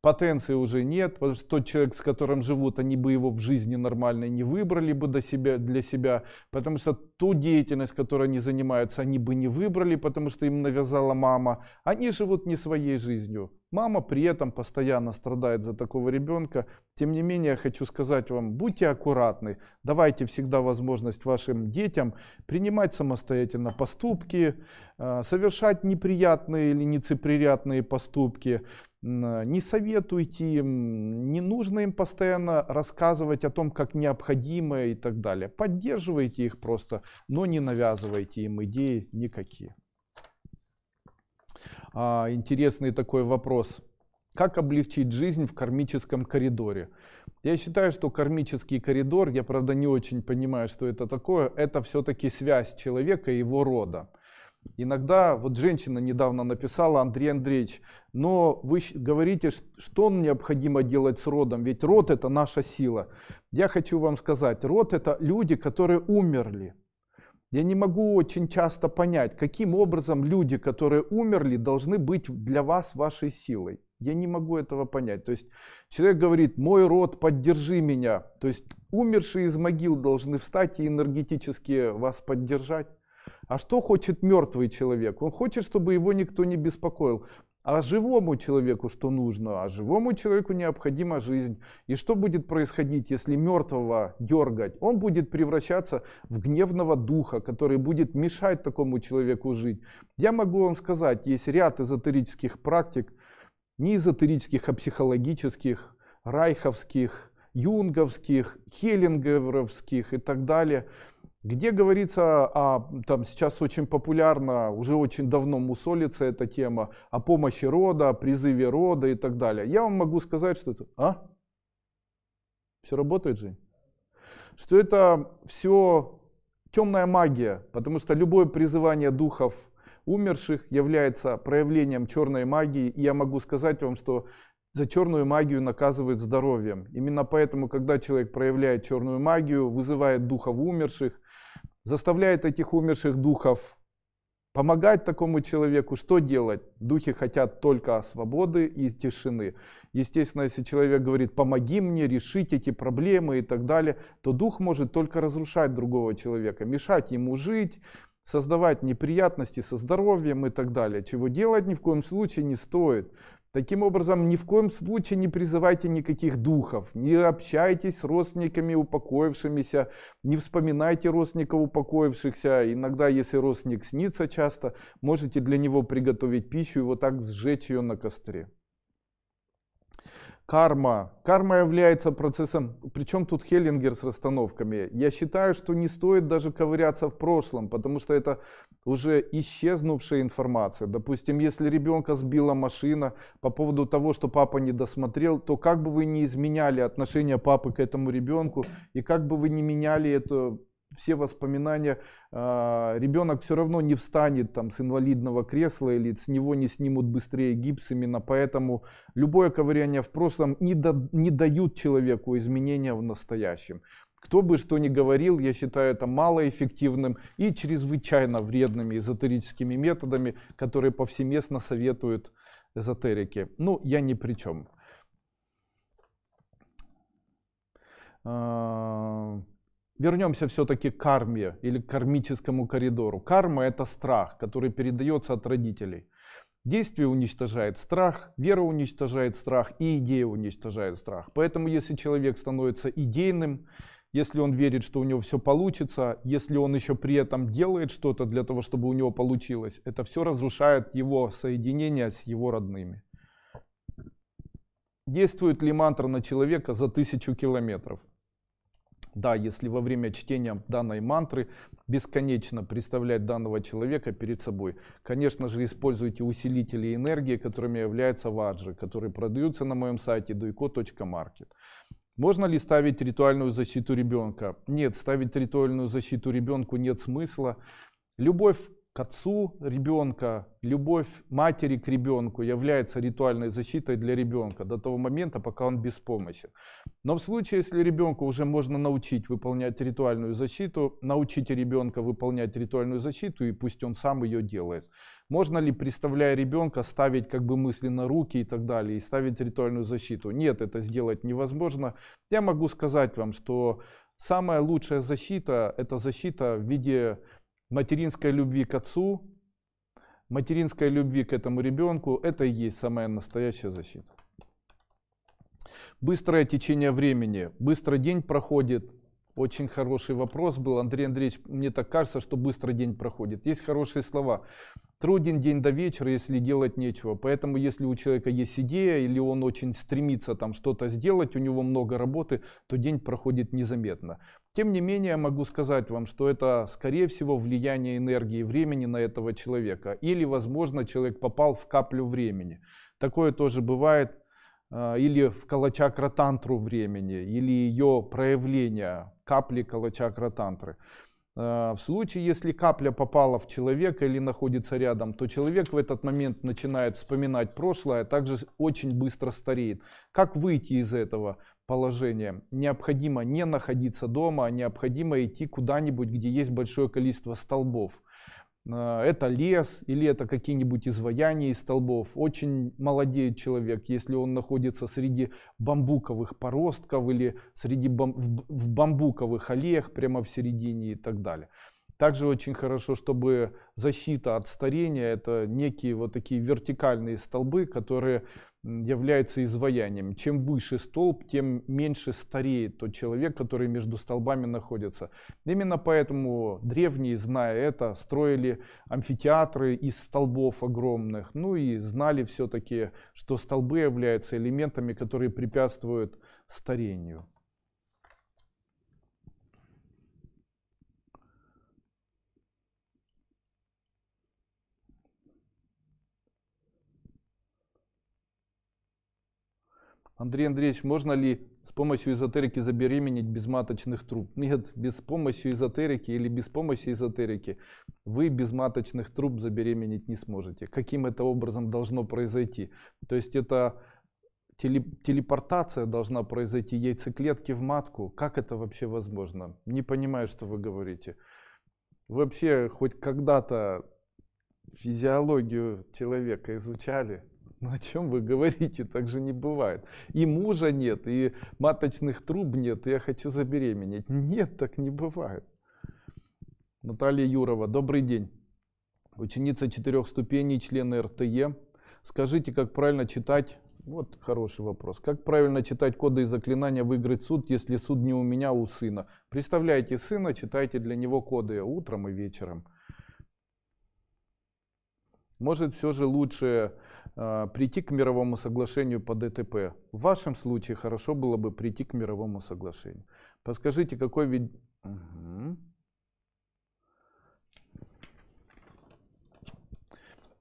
потенции уже нет, потому что тот человек, с которым живут, они бы его в жизни нормально не выбрали бы до себя, для себя, потому что ту деятельность, которой они занимаются, они бы не выбрали, потому что им навязала мама. Они живут не своей жизнью. Мама при этом постоянно страдает за такого ребенка. Тем не менее, я хочу сказать вам, будьте аккуратны, давайте всегда возможность вашим детям принимать самостоятельно поступки, э, совершать неприятные или нецеприятные поступки, не советуйте им, не нужно им постоянно рассказывать о том, как необходимо и так далее. Поддерживайте их просто, но не навязывайте им идеи никакие. А, интересный такой вопрос. Как облегчить жизнь в кармическом коридоре? Я считаю, что кармический коридор, я правда не очень понимаю, что это такое, это все-таки связь человека и его рода. Иногда, вот женщина недавно написала, Андрей Андреевич, но вы говорите, что необходимо делать с родом, ведь род это наша сила. Я хочу вам сказать, род это люди, которые умерли. Я не могу очень часто понять, каким образом люди, которые умерли, должны быть для вас вашей силой. Я не могу этого понять. То есть человек говорит, мой род, поддержи меня. То есть умершие из могил должны встать и энергетически вас поддержать. А что хочет мертвый человек? Он хочет, чтобы его никто не беспокоил. А живому человеку что нужно? А живому человеку необходима жизнь. И что будет происходить, если мертвого дергать? Он будет превращаться в гневного духа, который будет мешать такому человеку жить. Я могу вам сказать, есть ряд эзотерических практик, не эзотерических, а психологических, райховских, юнговских, хеллингеровских и так далее – где говорится, а, там сейчас очень популярно, уже очень давно мусолится эта тема, о помощи рода, призыве рода и так далее. Я вам могу сказать, что это... А? Все работает же? Что это все темная магия, потому что любое призывание духов умерших является проявлением черной магии. И я могу сказать вам, что за черную магию наказывают здоровьем. Именно поэтому, когда человек проявляет черную магию, вызывает духов умерших, заставляет этих умерших духов помогать такому человеку, что делать? Духи хотят только свободы и тишины. Естественно, если человек говорит, помоги мне решить эти проблемы и так далее, то дух может только разрушать другого человека, мешать ему жить, создавать неприятности со здоровьем и так далее. Чего делать ни в коем случае не стоит. Таким образом, ни в коем случае не призывайте никаких духов, не общайтесь с родственниками упокоившимися, не вспоминайте родственников упокоившихся. Иногда, если родственник снится часто, можете для него приготовить пищу и вот так сжечь ее на костре. Карма. Карма является процессом... Причем тут Хеллингер с расстановками? Я считаю, что не стоит даже ковыряться в прошлом, потому что это уже исчезнувшая информация. Допустим, если ребенка сбила машина по поводу того, что папа не досмотрел, то как бы вы не изменяли отношение папы к этому ребенку, и как бы вы не меняли эту все воспоминания, а, ребенок все равно не встанет там с инвалидного кресла или с него не снимут быстрее гипс, именно поэтому любое ковыряние в прошлом не, да, не дают человеку изменения в настоящем. Кто бы что ни говорил, я считаю это малоэффективным и чрезвычайно вредными эзотерическими методами, которые повсеместно советуют эзотерики. Ну, я ни при чем. А, Вернемся все-таки к карме или к кармическому коридору. Карма – это страх, который передается от родителей. Действие уничтожает страх, вера уничтожает страх и идея уничтожает страх. Поэтому если человек становится идейным, если он верит, что у него все получится, если он еще при этом делает что-то для того, чтобы у него получилось, это все разрушает его соединение с его родными. Действует ли мантра на человека за тысячу километров? Да, если во время чтения данной мантры бесконечно представлять данного человека перед собой. Конечно же, используйте усилители энергии, которыми являются ваджи, которые продаются на моем сайте duiko.market. Можно ли ставить ритуальную защиту ребенка? Нет, ставить ритуальную защиту ребенку нет смысла. Любовь к отцу ребенка, любовь матери к ребенку является ритуальной защитой для ребенка до того момента, пока он без помощи. Но в случае, если ребенку уже можно научить выполнять ритуальную защиту, научите ребенка выполнять ритуальную защиту и пусть он сам ее делает. Можно ли, представляя ребенка, ставить как бы мысленно руки и так далее, и ставить ритуальную защиту? Нет, это сделать невозможно. Я могу сказать вам, что самая лучшая защита – это защита в виде материнской любви к отцу, материнской любви к этому ребенку, это и есть самая настоящая защита. Быстрое течение времени, быстро день проходит, очень хороший вопрос был, Андрей Андреевич, мне так кажется, что быстро день проходит. Есть хорошие слова. Труден день до вечера, если делать нечего. Поэтому, если у человека есть идея или он очень стремится там что-то сделать, у него много работы, то день проходит незаметно. Тем не менее, могу сказать вам, что это, скорее всего, влияние энергии времени на этого человека. Или, возможно, человек попал в каплю времени. Такое тоже бывает. Э, или в калачакра-тантру времени, или ее проявление, капли калачакра-тантры. Э, в случае, если капля попала в человека или находится рядом, то человек в этот момент начинает вспоминать прошлое, а также очень быстро стареет. Как выйти из этого? положением. Необходимо не находиться дома, необходимо идти куда-нибудь, где есть большое количество столбов. Э, это лес или это какие-нибудь изваяния из столбов. Очень молодеет человек, если он находится среди бамбуковых поростков или среди бам... в бамбуковых аллеях прямо в середине и так далее. Также очень хорошо, чтобы защита от старения, это некие вот такие вертикальные столбы, которые является изваянием. Чем выше столб, тем меньше стареет тот человек, который между столбами находится. Именно поэтому древние, зная это, строили амфитеатры из столбов огромных. Ну и знали все-таки, что столбы являются элементами, которые препятствуют старению. Андрей Андреевич, можно ли с помощью эзотерики забеременеть без маточных труб? Нет, без помощи эзотерики или без помощи эзотерики вы без маточных труб забеременеть не сможете. Каким это образом должно произойти? То есть это телепортация должна произойти яйцеклетки в матку. Как это вообще возможно? Не понимаю, что вы говорите. Вообще хоть когда-то физиологию человека изучали? Ну о чем вы говорите? Так же не бывает. И мужа нет, и маточных труб нет, и я хочу забеременеть. Нет, так не бывает. Наталья Юрова, добрый день. Ученица четырех ступеней, члены РТЕ. Скажите, как правильно читать вот хороший вопрос. Как правильно читать коды и заклинания «Выиграть суд», если суд не у меня, а у сына? Представляете сына, читайте для него коды утром и вечером. Может, все же лучше э, прийти к мировому соглашению по ДТП. В вашем случае хорошо было бы прийти к мировому соглашению. Подскажите, какой вид... Угу.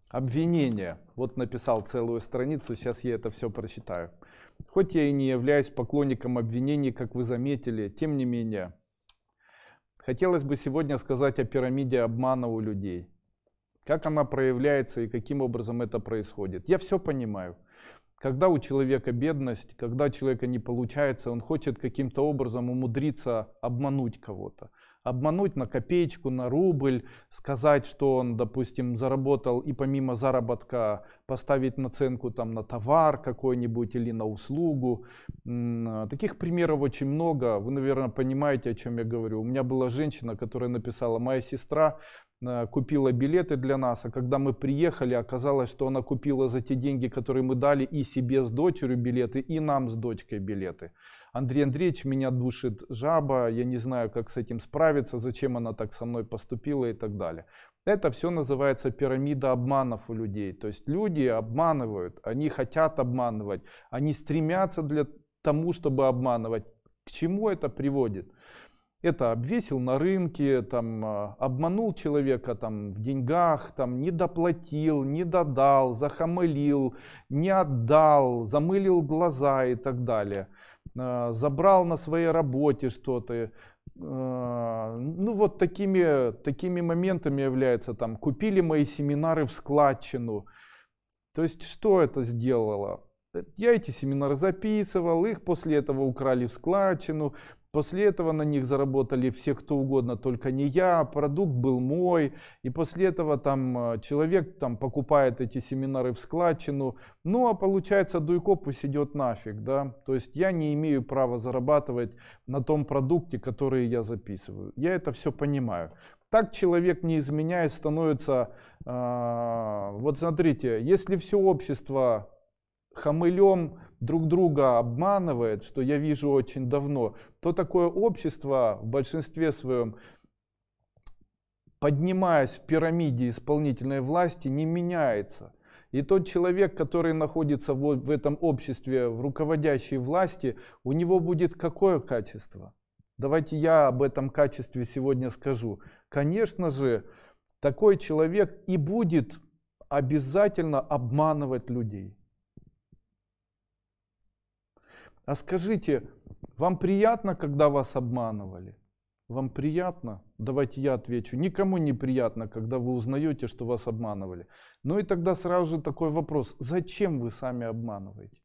Обвинение. Вот написал целую страницу, сейчас я это все прочитаю. Хоть я и не являюсь поклонником обвинений, как вы заметили, тем не менее, хотелось бы сегодня сказать о пирамиде обмана у людей как она проявляется и каким образом это происходит. Я все понимаю. Когда у человека бедность, когда у человека не получается, он хочет каким-то образом умудриться обмануть кого-то. Обмануть на копеечку, на рубль, сказать, что он, допустим, заработал и помимо заработка поставить наценку там, на товар какой-нибудь или на услугу. А, таких примеров очень много. Вы, наверное, понимаете, о чем я говорю. У меня была женщина, которая написала, моя сестра Э, купила билеты для нас, а когда мы приехали, оказалось, что она купила за те деньги, которые мы дали и себе с дочерью билеты, и нам с дочкой билеты. Андрей Андреевич, меня душит жаба, я не знаю, как с этим справиться, зачем она так со мной поступила и так далее. Это все называется пирамида обманов у людей. То есть люди обманывают, они хотят обманывать, они стремятся для тому, чтобы обманывать. К чему это приводит? это обвесил на рынке, там, а, обманул человека там, в деньгах, там, не доплатил, не додал, захамылил, не отдал, замылил глаза и так далее. А, забрал на своей работе что-то. А, ну вот такими, такими моментами является там, купили мои семинары в складчину. То есть что это сделало? Э, я эти семинары записывал, их после этого украли в складчину, После этого на них заработали все кто угодно, только не я, а продукт был мой. И после этого там э, человек там покупает эти семинары в складчину. Ну а получается Дуйко пусть идет нафиг, да. То есть я не имею права зарабатывать на том продукте, который я записываю. Я это все понимаю. Так человек, не изменяя, становится... Э, вот смотрите, если все общество хамылем друг друга обманывает, что я вижу очень давно, то такое общество в большинстве своем, поднимаясь в пирамиде исполнительной власти, не меняется. И тот человек, который находится в, этом обществе, в руководящей власти, у него будет какое качество? Давайте я об этом качестве сегодня скажу. Конечно же, такой человек и будет обязательно обманывать людей. А скажите, вам приятно, когда вас обманывали? Вам приятно? Давайте я отвечу. Никому не приятно, когда вы узнаете, что вас обманывали. Ну и тогда сразу же такой вопрос. Зачем вы сами обманываете?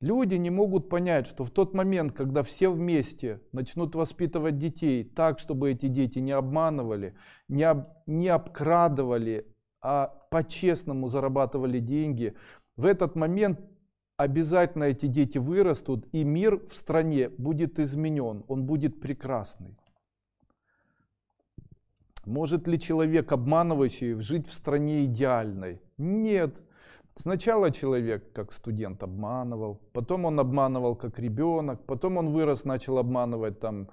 Люди не могут понять, что в тот момент, когда все вместе начнут воспитывать детей так, чтобы эти дети не обманывали, не, об, не обкрадывали, а по-честному зарабатывали деньги, в этот момент обязательно эти дети вырастут, и мир в стране будет изменен, он будет прекрасный. Может ли человек, обманывающий, жить в стране идеальной? Нет. Сначала человек как студент обманывал, потом он обманывал как ребенок, потом он вырос, начал обманывать там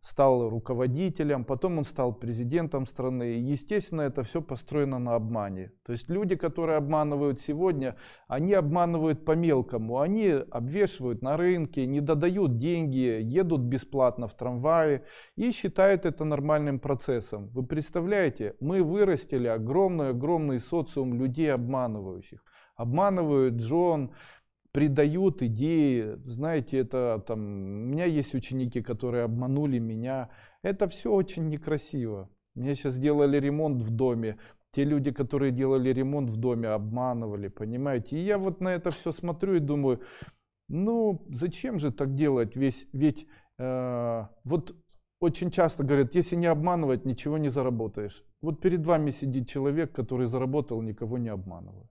стал руководителем, потом он стал президентом страны. И, естественно, это все построено на обмане. То есть люди, которые обманывают сегодня, они обманывают по мелкому. Они обвешивают на рынке, не додают деньги, едут бесплатно в трамвае и считают это нормальным процессом. Вы представляете, мы вырастили огромный-огромный социум людей обманывающих. Обманывают жен, придают идеи, знаете, это там, у меня есть ученики, которые обманули меня, это все очень некрасиво. Мне сейчас сделали ремонт в доме, те люди, которые делали ремонт в доме, обманывали, понимаете? И я вот на это все смотрю и думаю, ну зачем же так делать? Весь, ведь э, вот очень часто говорят, если не обманывать, ничего не заработаешь. Вот перед вами сидит человек, который заработал, никого не обманывая.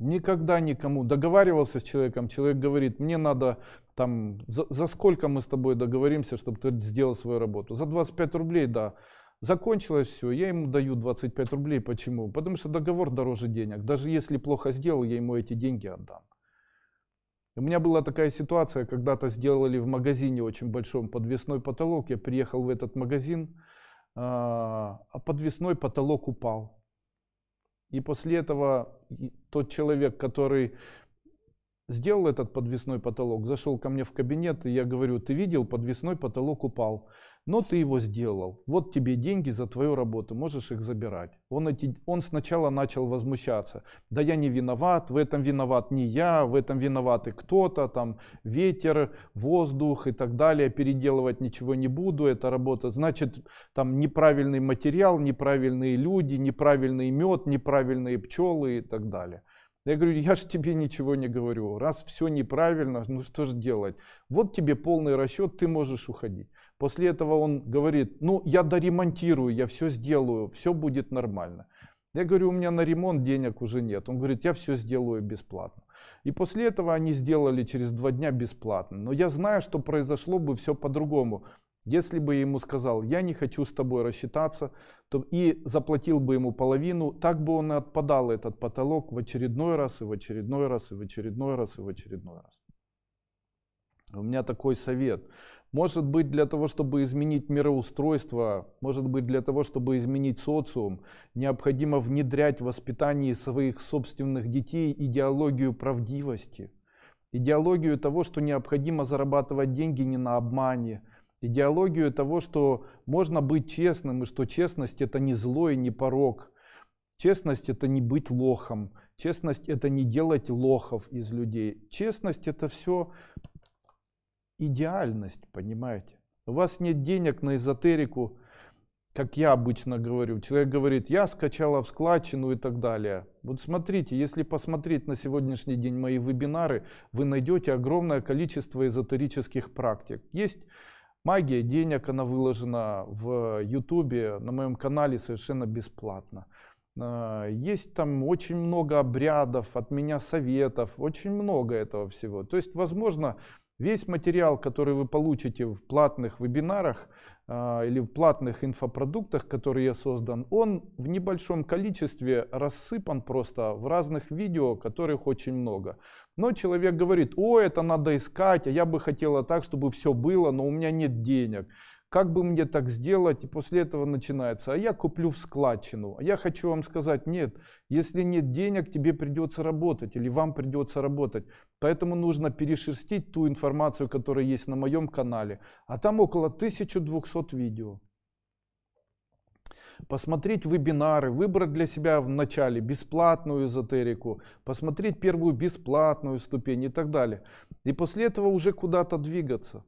Никогда никому. Договаривался с человеком, человек говорит, мне надо там, за, за сколько мы с тобой договоримся, чтобы ты сделал свою работу? За 25 рублей, да. Закончилось все, я ему даю 25 рублей. Почему? Потому что договор дороже денег. Даже если плохо сделал, я ему эти деньги отдам. У меня была такая ситуация, когда-то сделали в магазине очень большом подвесной потолок. Я приехал в этот магазин, а, а подвесной потолок упал. И после этого тот человек, который сделал этот подвесной потолок, зашел ко мне в кабинет, и я говорю, ты видел, подвесной потолок упал но ты его сделал. Вот тебе деньги за твою работу, можешь их забирать. Он, эти, он сначала начал возмущаться. Да я не виноват, в этом виноват не я, в этом виноваты кто-то, там ветер, воздух и так далее. Переделывать ничего не буду, это работа. Значит, там неправильный материал, неправильные люди, неправильный мед, неправильные пчелы и так далее. Я говорю, я же тебе ничего не говорю. Раз все неправильно, ну что же делать? Вот тебе полный расчет, ты можешь уходить. После этого он говорит, ну я доремонтирую, я все сделаю, все будет нормально. Я говорю, у меня на ремонт денег уже нет. Он говорит, я все сделаю бесплатно. И после этого они сделали через два дня бесплатно. Но я знаю, что произошло бы все по-другому. Если бы я ему сказал, я не хочу с тобой рассчитаться, то и заплатил бы ему половину, так бы он и отпадал этот потолок в очередной раз, и в очередной раз, и в очередной раз, и в очередной раз. У меня такой совет. Может быть, для того, чтобы изменить мироустройство, может быть, для того, чтобы изменить социум, необходимо внедрять в воспитание своих собственных детей идеологию правдивости, идеологию того, что необходимо зарабатывать деньги не на обмане, идеологию того, что можно быть честным, и что честность – это не зло и не порог. Честность – это не быть лохом. Честность – это не делать лохов из людей. Честность – это все идеальность, понимаете? У вас нет денег на эзотерику, как я обычно говорю. Человек говорит, я скачала в складчину и так далее. Вот смотрите, если посмотреть на сегодняшний день мои вебинары, вы найдете огромное количество эзотерических практик. Есть магия денег, она выложена в ютубе, на моем канале совершенно бесплатно. А, есть там очень много обрядов, от меня советов, очень много этого всего. То есть, возможно, Весь материал, который вы получите в платных вебинарах э, или в платных инфопродуктах, которые я создан, он в небольшом количестве рассыпан просто в разных видео, которых очень много. Но человек говорит, о, это надо искать, а я бы хотела так, чтобы все было, но у меня нет денег как бы мне так сделать, и после этого начинается, а я куплю в складчину. А я хочу вам сказать, нет, если нет денег, тебе придется работать или вам придется работать. Поэтому нужно перешерстить ту информацию, которая есть на моем канале. А там около 1200 видео. Посмотреть вебинары, выбрать для себя вначале бесплатную эзотерику, посмотреть первую бесплатную ступень и так далее. И после этого уже куда-то двигаться.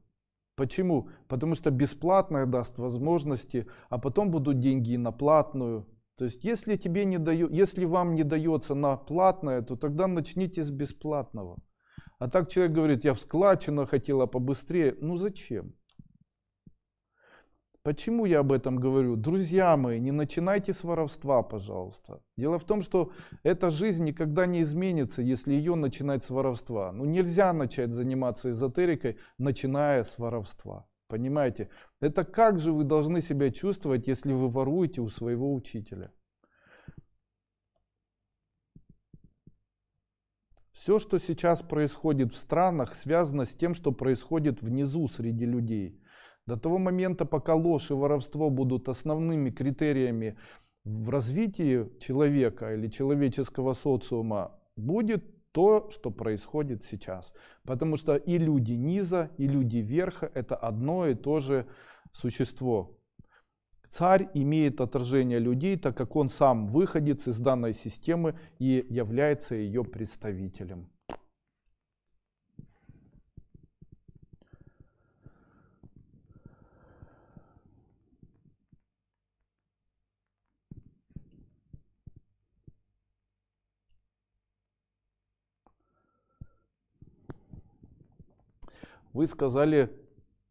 Почему? Потому что бесплатное даст возможности, а потом будут деньги и на платную. То есть, если, тебе не даю, если вам не дается на платное, то тогда начните с бесплатного. А так человек говорит, я в складчину хотела побыстрее. Ну зачем? Почему я об этом говорю? Друзья мои, не начинайте с воровства, пожалуйста. Дело в том, что эта жизнь никогда не изменится, если ее начинать с воровства. Ну нельзя начать заниматься эзотерикой, начиная с воровства. Понимаете? Это как же вы должны себя чувствовать, если вы воруете у своего учителя? Все, что сейчас происходит в странах, связано с тем, что происходит внизу среди людей – до того момента, пока ложь и воровство будут основными критериями в развитии человека или человеческого социума, будет то, что происходит сейчас. Потому что и люди низа, и люди верха – это одно и то же существо. Царь имеет отражение людей, так как он сам выходит из данной системы и является ее представителем. Вы сказали,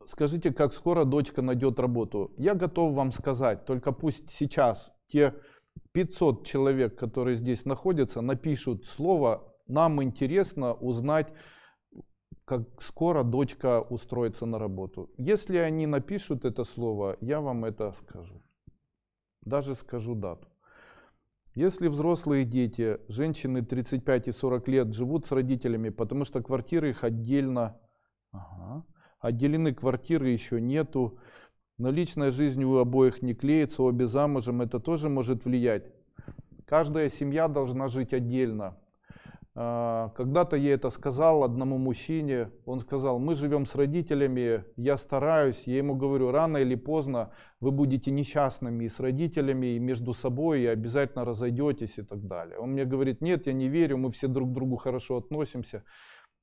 скажите, как скоро дочка найдет работу. Я готов вам сказать, только пусть сейчас те 500 человек, которые здесь находятся, напишут слово «Нам интересно узнать, как скоро дочка устроится на работу». Если они напишут это слово, я вам это скажу. Даже скажу дату. Если взрослые дети, женщины 35 и 40 лет живут с родителями, потому что квартиры их отдельно Ага. Отделены квартиры, еще нету. Но личная жизнь у обоих не клеится, обе замужем, это тоже может влиять. Каждая семья должна жить отдельно. А, когда-то я это сказал одному мужчине, он сказал, мы живем с родителями, я стараюсь, я ему говорю, рано или поздно вы будете несчастными и с родителями, и между собой, и обязательно разойдетесь и так далее. Он мне говорит, нет, я не верю, мы все друг к другу хорошо относимся.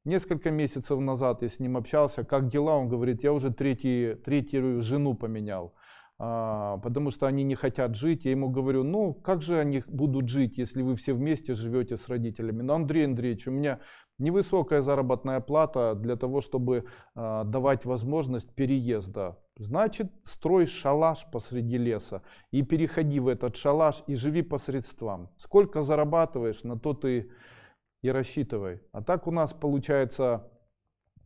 Несколько месяцев назад я с ним общался, как дела, он говорит, я уже третий, третью жену поменял, а, потому что они не хотят жить. Я ему говорю, ну как же они будут жить, если вы все вместе живете с родителями. Но «Ну, Андрей Андреевич, у меня невысокая заработная плата для того, чтобы а, давать возможность переезда. Значит, строй шалаш посреди леса и переходи в этот шалаш и живи по средствам. Сколько зарабатываешь, на то ты... И и рассчитывай. А так у нас получается,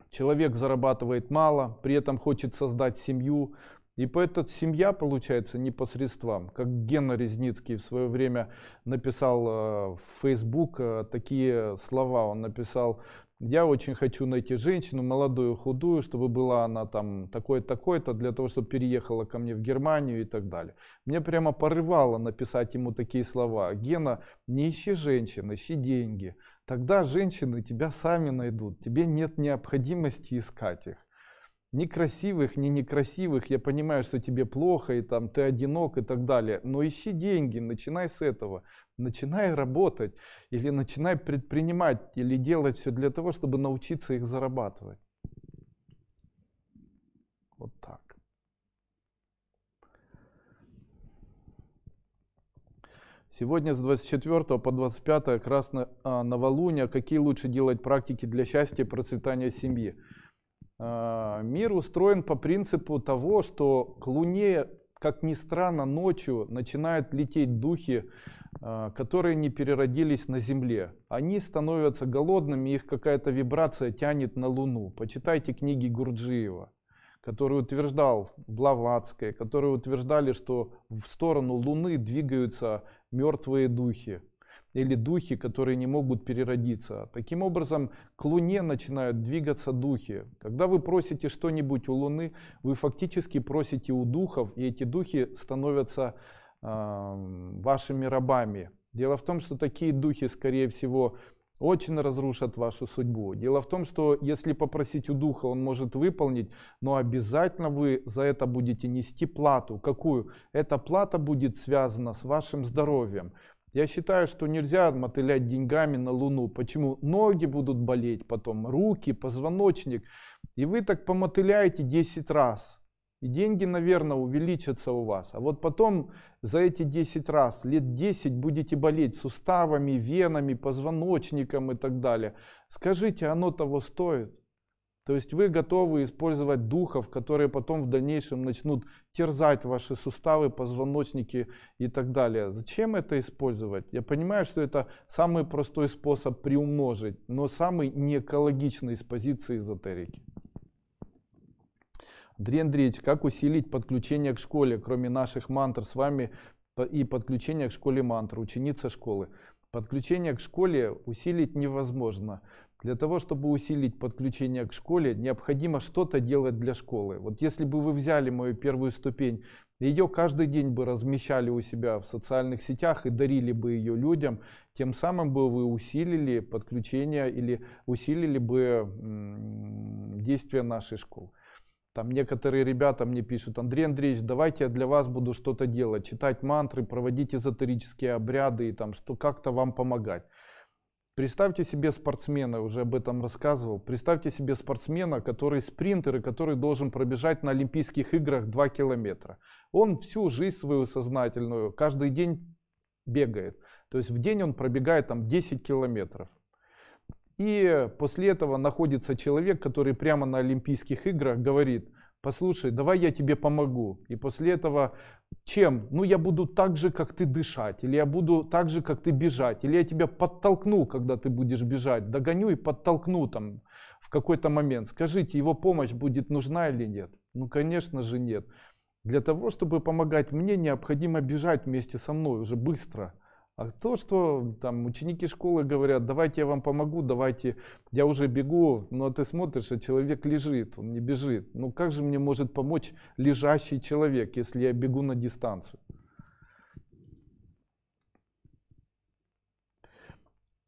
человек зарабатывает мало, при этом хочет создать семью, и поэтому семья получается не посредством. Как Гена Резницкий в свое время написал э, в Facebook э, такие слова, он написал, я очень хочу найти женщину, молодую, худую, чтобы была она там такой-такой-то, для того, чтобы переехала ко мне в Германию и так далее. Мне прямо порывало написать ему такие слова. Гена, не ищи женщин, ищи деньги. Тогда женщины тебя сами найдут, тебе нет необходимости искать их. Ни красивых, ни некрасивых, я понимаю, что тебе плохо, и там ты одинок и так далее, но ищи деньги, начинай с этого, начинай работать, или начинай предпринимать, или делать все для того, чтобы научиться их зарабатывать. Вот так. Сегодня с 24 по 25 красное а, новолуние. Какие лучше делать практики для счастья и процветания семьи? А, мир устроен по принципу того, что к Луне, как ни странно, ночью начинают лететь духи, а, которые не переродились на Земле. Они становятся голодными, их какая-то вибрация тянет на Луну. Почитайте книги Гурджиева который утверждал Блаватская, которые утверждали, что в сторону Луны двигаются мертвые духи или духи, которые не могут переродиться. Таким образом, к Луне начинают двигаться духи. Когда вы просите что-нибудь у Луны, вы фактически просите у духов, и эти духи становятся э, вашими рабами. Дело в том, что такие духи, скорее всего, очень разрушат вашу судьбу. Дело в том, что если попросить у духа, он может выполнить, но обязательно вы за это будете нести плату. Какую? Эта плата будет связана с вашим здоровьем. Я считаю, что нельзя мотылять деньгами на Луну. Почему? Ноги будут болеть потом, руки, позвоночник. И вы так помотыляете 10 раз. И деньги, наверное, увеличатся у вас. А вот потом за эти 10 раз, лет 10 будете болеть суставами, венами, позвоночником и так далее. Скажите, оно того стоит? То есть вы готовы использовать духов, которые потом в дальнейшем начнут терзать ваши суставы, позвоночники и так далее. Зачем это использовать? Я понимаю, что это самый простой способ приумножить, но самый неэкологичный с позиции эзотерики. Андрей Андреевич, как усилить подключение к школе, кроме наших мантр с вами и подключение к школе мантр, ученица школы? Подключение к школе усилить невозможно. Для того, чтобы усилить подключение к школе, необходимо что-то делать для школы. Вот если бы вы взяли мою первую ступень, ее каждый день бы размещали у себя в социальных сетях и дарили бы ее людям, тем самым бы вы усилили подключение или усилили бы действия нашей школы. Там некоторые ребята мне пишут, Андрей Андреевич, давайте я для вас буду что-то делать, читать мантры, проводить эзотерические обряды и там, что как-то вам помогать. Представьте себе спортсмена, уже об этом рассказывал, представьте себе спортсмена, который спринтер и который должен пробежать на Олимпийских играх 2 километра. Он всю жизнь свою сознательную каждый день бегает. То есть в день он пробегает там 10 километров. И после этого находится человек, который прямо на Олимпийских играх говорит, послушай, давай я тебе помогу. И после этого чем? Ну, я буду так же, как ты дышать, или я буду так же, как ты бежать, или я тебя подтолкну, когда ты будешь бежать, догоню и подтолкну там в какой-то момент. Скажите, его помощь будет нужна или нет? Ну, конечно же, нет. Для того, чтобы помогать мне, необходимо бежать вместе со мной уже быстро – а то, что там ученики школы говорят, давайте я вам помогу, давайте, я уже бегу, но ты смотришь, а человек лежит, он не бежит. Ну как же мне может помочь лежащий человек, если я бегу на дистанцию?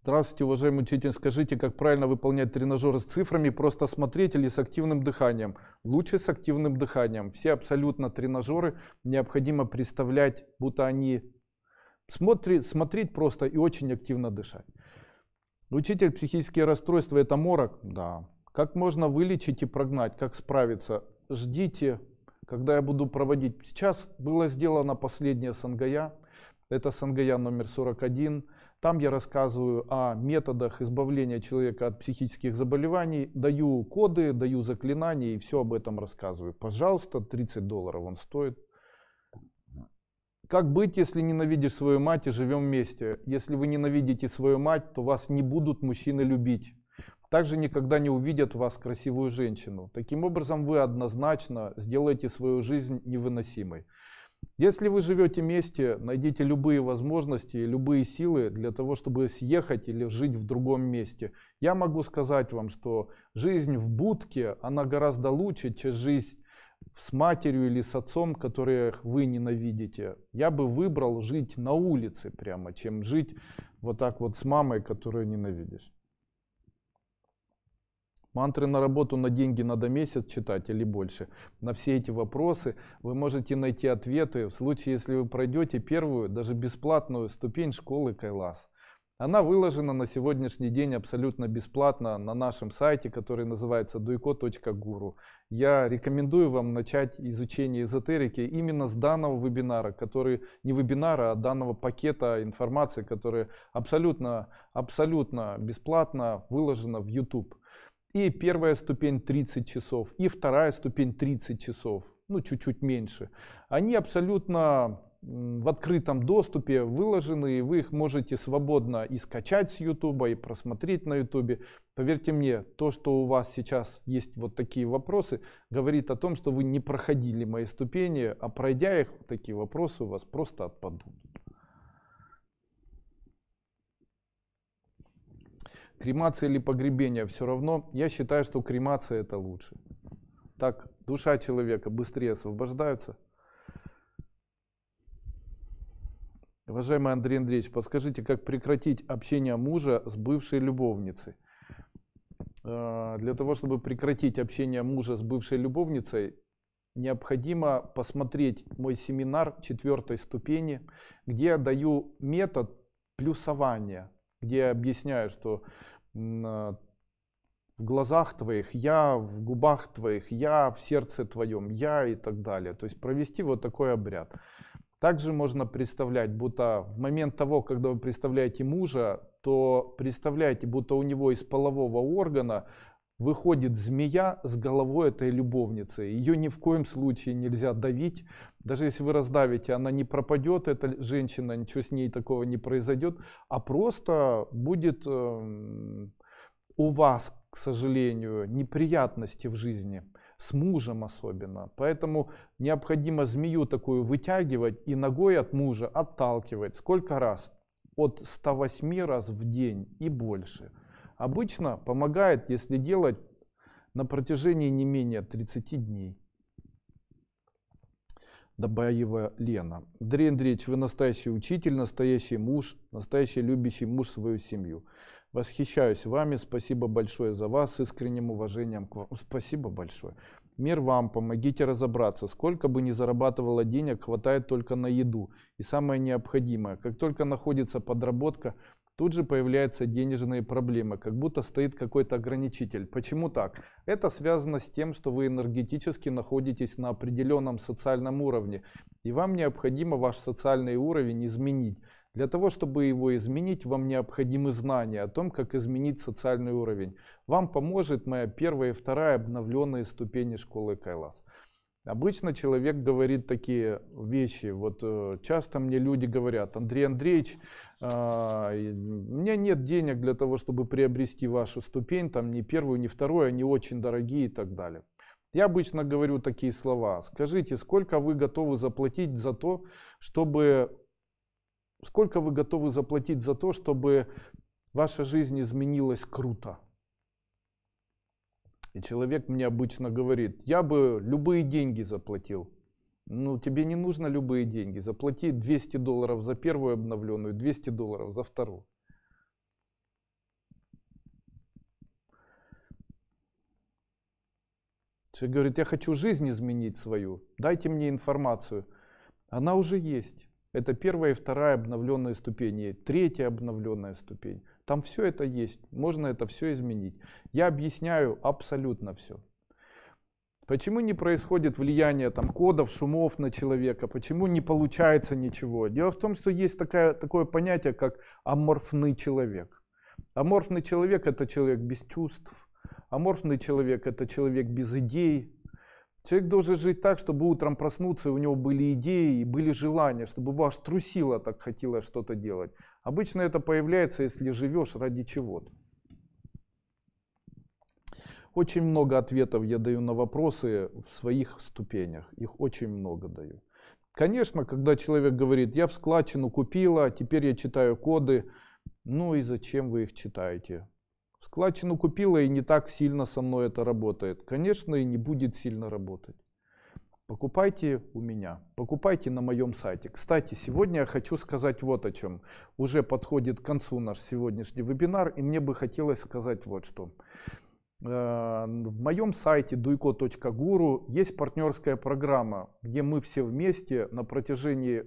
Здравствуйте, уважаемый учитель, скажите, как правильно выполнять тренажер с цифрами, просто смотреть или с активным дыханием? Лучше с активным дыханием. Все абсолютно тренажеры необходимо представлять, будто они Смотреть, смотреть просто и очень активно дышать. Учитель, психические расстройства это морок? Да. Как можно вылечить и прогнать? Как справиться? Ждите, когда я буду проводить. Сейчас было сделано последнее сангая. Это сангая номер 41. Там я рассказываю о методах избавления человека от психических заболеваний, даю коды, даю заклинания и все об этом рассказываю. Пожалуйста, 30 долларов он стоит, как быть, если ненавидишь свою мать и живем вместе? Если вы ненавидите свою мать, то вас не будут мужчины любить. Также никогда не увидят вас красивую женщину. Таким образом, вы однозначно сделаете свою жизнь невыносимой. Если вы живете вместе, найдите любые возможности, любые силы для того, чтобы съехать или жить в другом месте. Я могу сказать вам, что жизнь в будке, она гораздо лучше, чем жизнь с матерью или с отцом, которых вы ненавидите. Я бы выбрал жить на улице прямо, чем жить вот так вот с мамой, которую ненавидишь. Мантры на работу на деньги надо месяц читать или больше. На все эти вопросы вы можете найти ответы в случае, если вы пройдете первую, даже бесплатную ступень школы Кайлас. Она выложена на сегодняшний день абсолютно бесплатно на нашем сайте, который называется duiko.guru. Я рекомендую вам начать изучение эзотерики именно с данного вебинара, который не вебинара, а данного пакета информации, который абсолютно, абсолютно бесплатно выложено в YouTube. И первая ступень 30 часов, и вторая ступень 30 часов, ну чуть-чуть меньше. Они абсолютно в открытом доступе выложены, и вы их можете свободно и скачать с YouTube, и просмотреть на YouTube. Поверьте мне, то, что у вас сейчас есть вот такие вопросы, говорит о том, что вы не проходили мои ступени, а пройдя их, такие вопросы у вас просто отпадут. Кремация или погребение, все равно, я считаю, что кремация это лучше. Так душа человека быстрее освобождается, Уважаемый Андрей Андреевич, подскажите, как прекратить общение мужа с бывшей любовницей? Э, для того, чтобы прекратить общение мужа с бывшей любовницей, необходимо посмотреть мой семинар четвертой ступени, где я даю метод плюсования, где я объясняю, что э, в глазах твоих, я в губах твоих, я в сердце твоем, я и так далее. То есть провести вот такой обряд. Также можно представлять, будто в момент того, когда вы представляете мужа, то представляете, будто у него из полового органа выходит змея с головой этой любовницы. Ее ни в коем случае нельзя давить. Даже если вы раздавите, она не пропадет, эта женщина, ничего с ней такого не произойдет, а просто будет эм, у вас, к сожалению, неприятности в жизни с мужем особенно. Поэтому необходимо змею такую вытягивать и ногой от мужа отталкивать. Сколько раз? От 108 раз в день и больше. Обычно помогает, если делать на протяжении не менее 30 дней. Добаева Лена. Андрей Андреевич, вы настоящий учитель, настоящий муж, настоящий любящий муж свою семью. Восхищаюсь вами. Спасибо большое за вас. С искренним уважением к вам. Спасибо большое. Мир вам, помогите разобраться. Сколько бы ни зарабатывало денег, хватает только на еду. И самое необходимое, как только находится подработка, тут же появляются денежные проблемы, как будто стоит какой-то ограничитель. Почему так? Это связано с тем, что вы энергетически находитесь на определенном социальном уровне, и вам необходимо ваш социальный уровень изменить. Для того, чтобы его изменить, вам необходимы знания о том, как изменить социальный уровень. Вам поможет моя первая и вторая обновленные ступени школы Кайлас. Обычно человек говорит такие вещи. Вот э, часто мне люди говорят, Андрей Андреевич, э, у меня нет денег для того, чтобы приобрести вашу ступень, там не первую, не вторую, они очень дорогие и так далее. Я обычно говорю такие слова. Скажите, сколько вы готовы заплатить за то, чтобы Сколько вы готовы заплатить за то, чтобы ваша жизнь изменилась круто? И человек мне обычно говорит, я бы любые деньги заплатил. Ну, тебе не нужно любые деньги. Заплати 200 долларов за первую обновленную, 200 долларов за вторую. Человек говорит, я хочу жизнь изменить свою, дайте мне информацию. Она уже есть. Это первая и вторая обновленная ступени, третья обновленная ступень. Там все это есть, можно это все изменить. Я объясняю абсолютно все. Почему не происходит влияние там, кодов, шумов на человека? Почему не получается ничего? Дело в том, что есть такая, такое понятие, как аморфный человек. Аморфный человек – это человек без чувств. Аморфный человек – это человек без идей. Человек должен жить так, чтобы утром проснуться, и у него были идеи, и были желания, чтобы ваш трусила так хотела что-то делать. Обычно это появляется, если живешь ради чего-то. Очень много ответов я даю на вопросы в своих ступенях. Их очень много даю. Конечно, когда человек говорит, я в складчину купила, а теперь я читаю коды, ну и зачем вы их читаете? Складчину купила и не так сильно со мной это работает. Конечно, и не будет сильно работать. Покупайте у меня, покупайте на моем сайте. Кстати, сегодня я хочу сказать вот о чем. Уже подходит к концу наш сегодняшний вебинар, и мне бы хотелось сказать вот что. Э, в моем сайте duiko.guru есть партнерская программа, где мы все вместе на протяжении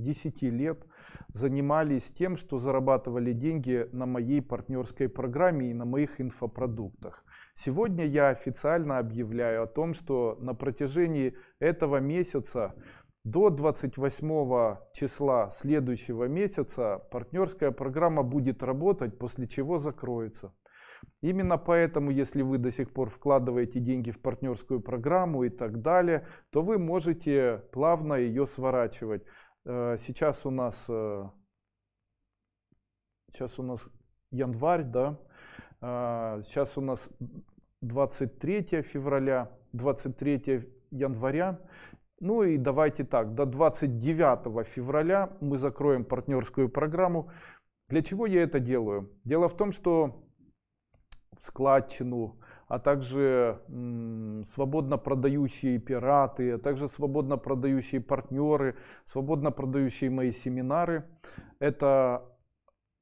10 лет занимались тем, что зарабатывали деньги на моей партнерской программе и на моих инфопродуктах. Сегодня я официально объявляю о том, что на протяжении этого месяца до 28 числа следующего месяца партнерская программа будет работать, после чего закроется. Именно поэтому, если вы до сих пор вкладываете деньги в партнерскую программу и так далее, то вы можете плавно ее сворачивать. Э, сейчас у нас, э, сейчас у нас январь, да, а, сейчас у нас 23 февраля, 23 января. Ну и давайте так, до 29 февраля мы закроем партнерскую программу. Для чего я это делаю? Дело в том, что в складчину а также свободно продающие пираты, а также свободно продающие партнеры, свободно продающие мои семинары. Это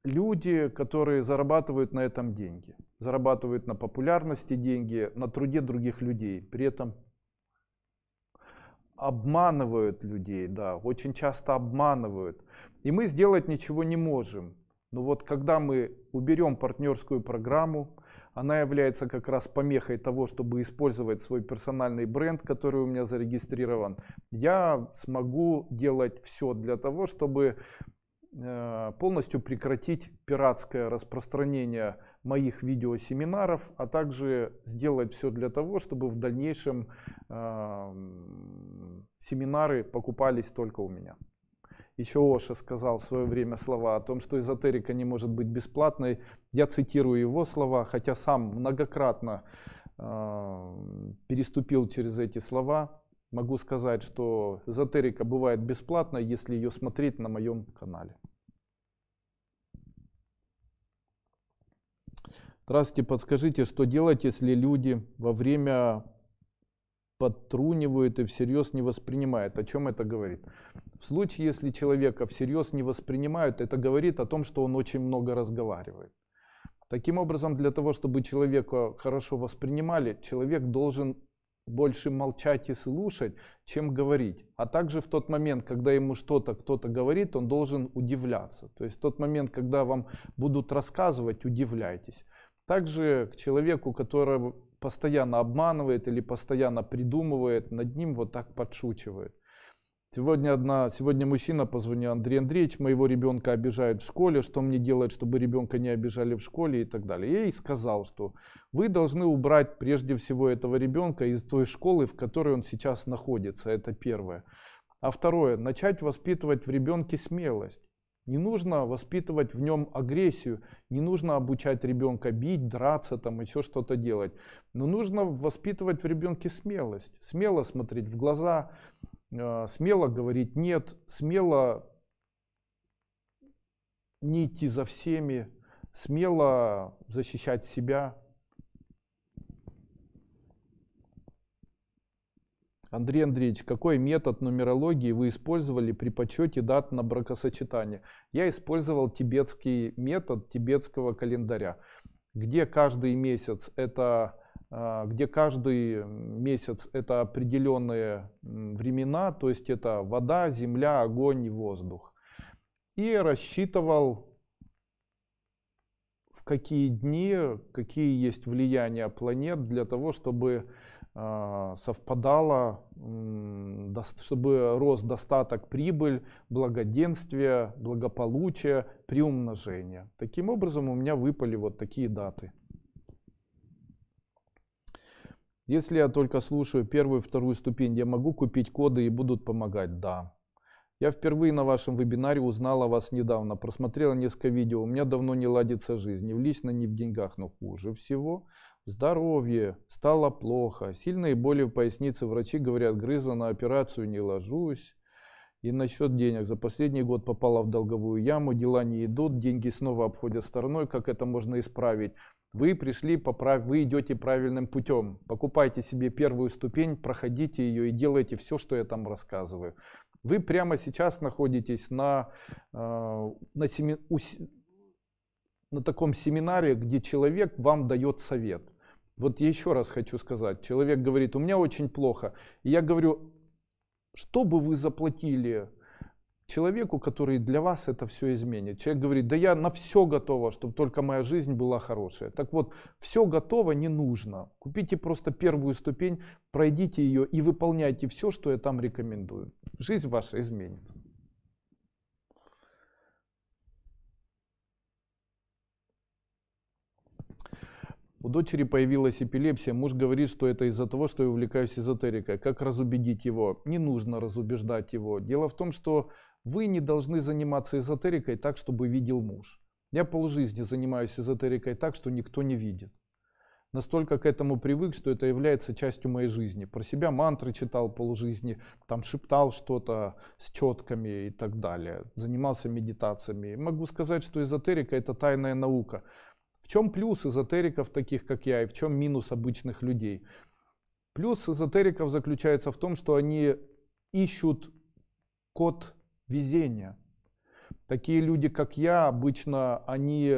люди, которые зарабатывают на этом деньги, зарабатывают на популярности деньги, на труде других людей, при этом обманывают людей, да, очень часто обманывают. И мы сделать ничего не можем. Но вот когда мы уберем партнерскую программу, она является как раз помехой того, чтобы использовать свой персональный бренд, который у меня зарегистрирован. Я смогу делать все для того, чтобы э, полностью прекратить пиратское распространение моих видеосеминаров, а также сделать все для того, чтобы в дальнейшем э, семинары покупались только у меня. Еще Оша сказал в свое время слова о том, что эзотерика не может быть бесплатной. Я цитирую его слова, хотя сам многократно э, переступил через эти слова. Могу сказать, что эзотерика бывает бесплатной, если ее смотреть на моем канале. Здравствуйте, подскажите, что делать, если люди во время подтрунивают и всерьез не воспринимают? О чем это говорит? В случае, если человека всерьез не воспринимают, это говорит о том, что он очень много разговаривает. Таким образом, для того, чтобы человека хорошо воспринимали, человек должен больше молчать и слушать, чем говорить. А также в тот момент, когда ему что-то кто-то говорит, он должен удивляться. То есть в тот момент, когда вам будут рассказывать, удивляйтесь. Также к человеку, который постоянно обманывает или постоянно придумывает, над ним вот так подшучивает. Сегодня, одна, сегодня мужчина позвонил, Андрей Андреевич, моего ребенка обижают в школе, что мне делать, чтобы ребенка не обижали в школе и так далее. Я ей сказал, что вы должны убрать прежде всего этого ребенка из той школы, в которой он сейчас находится, это первое. А второе, начать воспитывать в ребенке смелость. Не нужно воспитывать в нем агрессию, не нужно обучать ребенка бить, драться, там еще что-то делать. Но нужно воспитывать в ребенке смелость, смело смотреть в глаза, а, смело говорить нет, смело не идти за всеми, смело защищать себя. Андрей Андреевич, какой метод нумерологии вы использовали при подсчете дат на бракосочетание? Я использовал тибетский метод тибетского календаря, где каждый месяц это а, где каждый месяц это определенные времена, то есть это вода, земля, огонь и воздух. И рассчитывал, в какие дни, какие есть влияния планет для того, чтобы а, совпадало, чтобы рост, достаток, прибыль, благоденствие, благополучие, приумножение. Таким образом у меня выпали вот такие даты. Если я только слушаю первую, вторую ступень, я могу купить коды и будут помогать? Да. Я впервые на вашем вебинаре узнала о вас недавно, просмотрела несколько видео. У меня давно не ладится жизнь, ни в лично, ни в деньгах, но хуже всего. Здоровье стало плохо, сильные боли в пояснице, врачи говорят, грыза на операцию не ложусь. И насчет денег. За последний год попала в долговую яму, дела не идут, деньги снова обходят стороной. Как это можно исправить? Вы пришли, по прав... вы идете правильным путем. Покупайте себе первую ступень, проходите ее и делайте все, что я там рассказываю. Вы прямо сейчас находитесь на, э, на, семи... на таком семинаре, где человек вам дает совет. Вот я еще раз хочу сказать. Человек говорит, у меня очень плохо. И я говорю, что бы вы заплатили человеку, который для вас это все изменит. Человек говорит, да я на все готова, чтобы только моя жизнь была хорошая. Так вот, все готово не нужно. Купите просто первую ступень, пройдите ее и выполняйте все, что я там рекомендую. Жизнь ваша изменится. У дочери появилась эпилепсия. Муж говорит, что это из-за того, что я увлекаюсь эзотерикой. Как разубедить его? Не нужно разубеждать его. Дело в том, что вы не должны заниматься эзотерикой так, чтобы видел муж. Я полжизни занимаюсь эзотерикой так, что никто не видит. Настолько к этому привык, что это является частью моей жизни. Про себя мантры читал полжизни, там шептал что-то с четками и так далее. Занимался медитациями. И могу сказать, что эзотерика это тайная наука. В чем плюс эзотериков таких, как я, и в чем минус обычных людей? Плюс эзотериков заключается в том, что они ищут код везение. Такие люди, как я, обычно они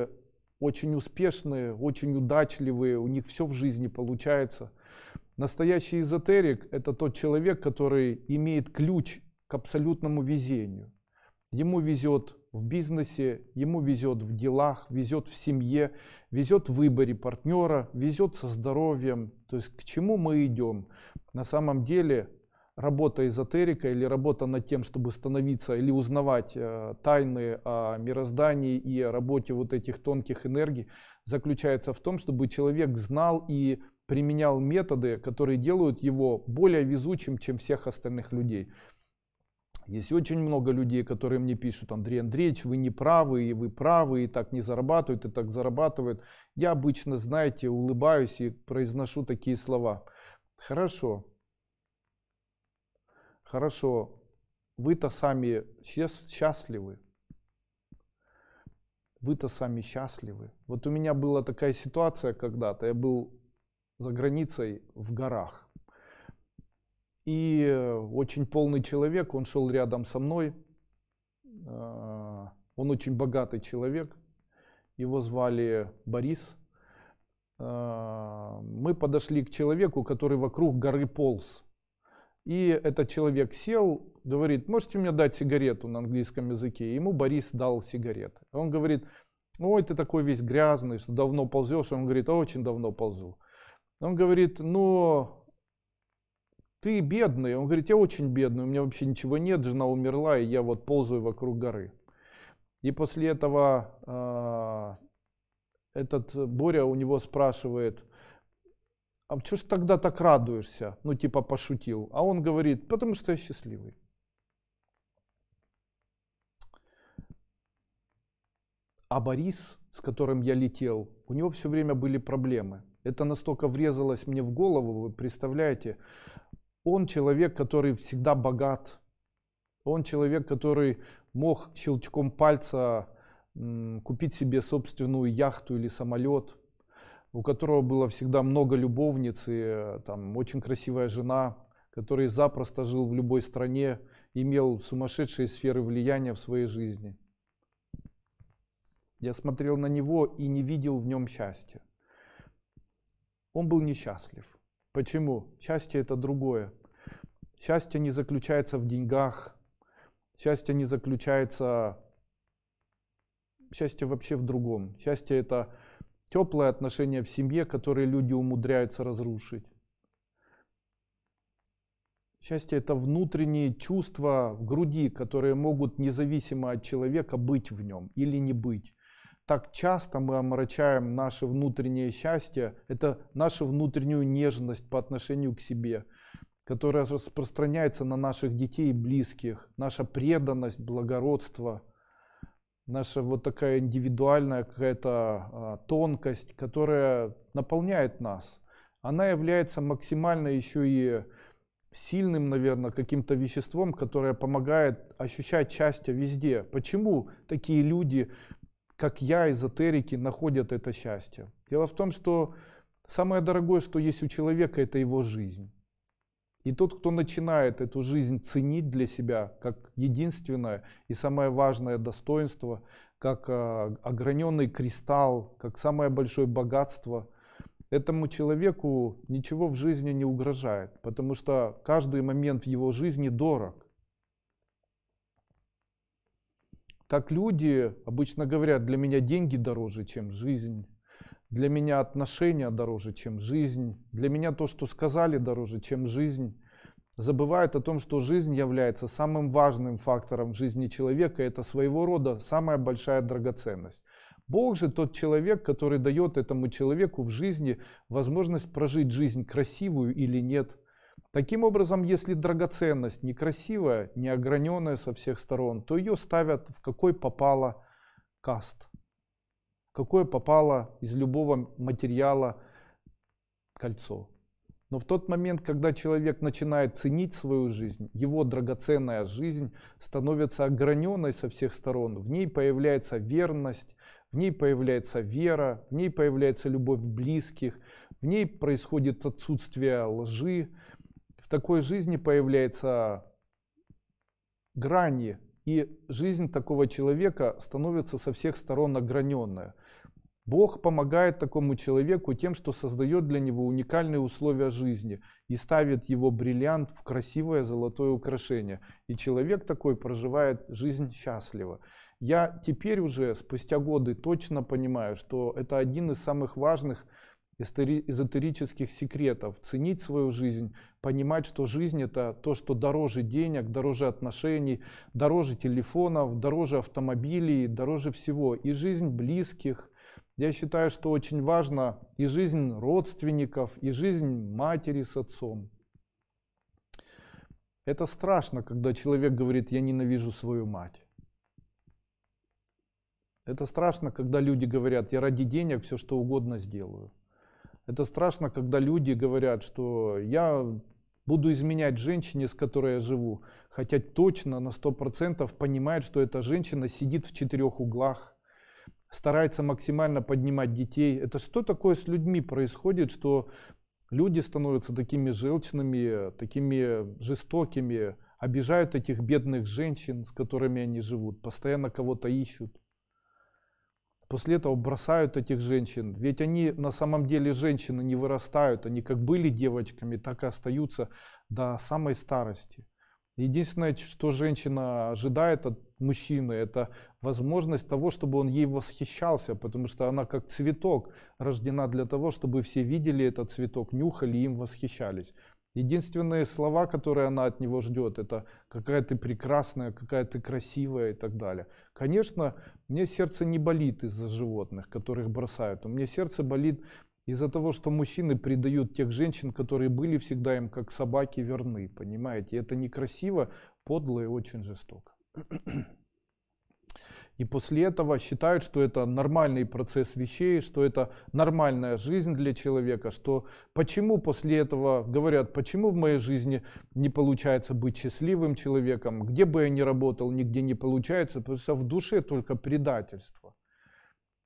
очень успешные, очень удачливые, у них все в жизни получается. Настоящий эзотерик – это тот человек, который имеет ключ к абсолютному везению. Ему везет в бизнесе, ему везет в делах, везет в семье, везет в выборе партнера, везет со здоровьем. То есть к чему мы идем? На самом деле работа эзотерика или работа над тем, чтобы становиться или узнавать э, тайны о мироздании и о работе вот этих тонких энергий, заключается в том, чтобы человек знал и применял методы, которые делают его более везучим, чем всех остальных людей. Есть очень много людей, которые мне пишут, Андрей Андреевич, вы не правы, и вы правы, и так не зарабатывают, и так зарабатывают. Я обычно, знаете, улыбаюсь и произношу такие слова. Хорошо, Хорошо, вы-то сами счастливы. Вы-то сами счастливы. Вот у меня была такая ситуация когда-то. Я был за границей в горах. И э, очень полный человек, он шел рядом со мной. Э, он очень богатый человек. Его звали Борис. Э, мы подошли к человеку, который вокруг горы полз. И этот человек сел, говорит, можете мне дать сигарету на английском языке? И ему Борис дал сигареты. Он говорит, ой, ты такой весь грязный, что давно ползешь. Он говорит, «А очень давно ползу. Он говорит, ну, ты бедный. Он говорит, я очень бедный, у меня вообще ничего нет, жена умерла, и я вот ползаю вокруг горы. И после этого э, этот Боря у него спрашивает, а что ж тогда так радуешься? Ну, типа пошутил. А он говорит, потому что я счастливый. А Борис, с которым я летел, у него все время были проблемы. Это настолько врезалось мне в голову, вы представляете. Он человек, который всегда богат. Он человек, который мог щелчком пальца купить себе собственную яхту или самолет – у которого было всегда много любовниц и там, очень красивая жена, который запросто жил в любой стране, имел сумасшедшие сферы влияния в своей жизни. Я смотрел на него и не видел в нем счастья. Он был несчастлив. Почему? Счастье это другое. Счастье не заключается в деньгах, счастье не заключается... Счастье вообще в другом. Счастье это теплые отношения в семье, которые люди умудряются разрушить. Счастье – это внутренние чувства в груди, которые могут независимо от человека быть в нем или не быть. Так часто мы омрачаем наше внутреннее счастье, это нашу внутреннюю нежность по отношению к себе, которая распространяется на наших детей и близких, наша преданность, благородство – наша вот такая индивидуальная какая-то а, тонкость, которая наполняет нас. Она является максимально еще и сильным, наверное, каким-то веществом, которое помогает ощущать счастье везде. Почему такие люди, как я, эзотерики, находят это счастье? Дело в том, что самое дорогое, что есть у человека, это его жизнь. И тот, кто начинает эту жизнь ценить для себя как единственное и самое важное достоинство, как а, ограненный кристалл, как самое большое богатство, этому человеку ничего в жизни не угрожает, потому что каждый момент в его жизни дорог. Так люди обычно говорят, для меня деньги дороже, чем жизнь. Для меня отношения дороже, чем жизнь. Для меня то, что сказали, дороже, чем жизнь. Забывают о том, что жизнь является самым важным фактором в жизни человека. Это своего рода самая большая драгоценность. Бог же тот человек, который дает этому человеку в жизни возможность прожить жизнь красивую или нет. Таким образом, если драгоценность некрасивая, не ограненная со всех сторон, то ее ставят в какой попало каст – какое попало из любого материала кольцо. Но в тот момент, когда человек начинает ценить свою жизнь, его драгоценная жизнь становится ограненной со всех сторон. В ней появляется верность, в ней появляется вера, в ней появляется любовь близких, в ней происходит отсутствие лжи. В такой жизни появляются грани, и жизнь такого человека становится со всех сторон ограненная. Бог помогает такому человеку тем, что создает для него уникальные условия жизни и ставит его бриллиант в красивое золотое украшение. И человек такой проживает жизнь счастливо. Я теперь уже спустя годы точно понимаю, что это один из самых важных эзотерических секретов. Ценить свою жизнь, понимать, что жизнь это то, что дороже денег, дороже отношений, дороже телефонов, дороже автомобилей, дороже всего. И жизнь близких, я считаю, что очень важно и жизнь родственников, и жизнь матери с отцом. Это страшно, когда человек говорит, я ненавижу свою мать. Это страшно, когда люди говорят, я ради денег все что угодно сделаю. Это страшно, когда люди говорят, что я буду изменять женщине, с которой я живу, хотя точно на 100% понимает, что эта женщина сидит в четырех углах, старается максимально поднимать детей. Это что такое с людьми происходит, что люди становятся такими желчными, такими жестокими, обижают этих бедных женщин, с которыми они живут, постоянно кого-то ищут. После этого бросают этих женщин. Ведь они на самом деле женщины не вырастают. Они как были девочками, так и остаются до самой старости. Единственное, что женщина ожидает от мужчины, это возможность того, чтобы он ей восхищался, потому что она как цветок рождена для того, чтобы все видели этот цветок, нюхали и им восхищались. Единственные слова, которые она от него ждет, это какая ты прекрасная, какая ты красивая и так далее. Конечно, мне сердце не болит из-за животных, которых бросают. У меня сердце болит из-за того, что мужчины предают тех женщин, которые были всегда им как собаки верны, понимаете? И это некрасиво, подло и очень жестоко. И после этого считают, что это нормальный процесс вещей, что это нормальная жизнь для человека, что почему после этого говорят, почему в моей жизни не получается быть счастливым человеком, где бы я ни работал, нигде не получается, потому что в душе только предательство.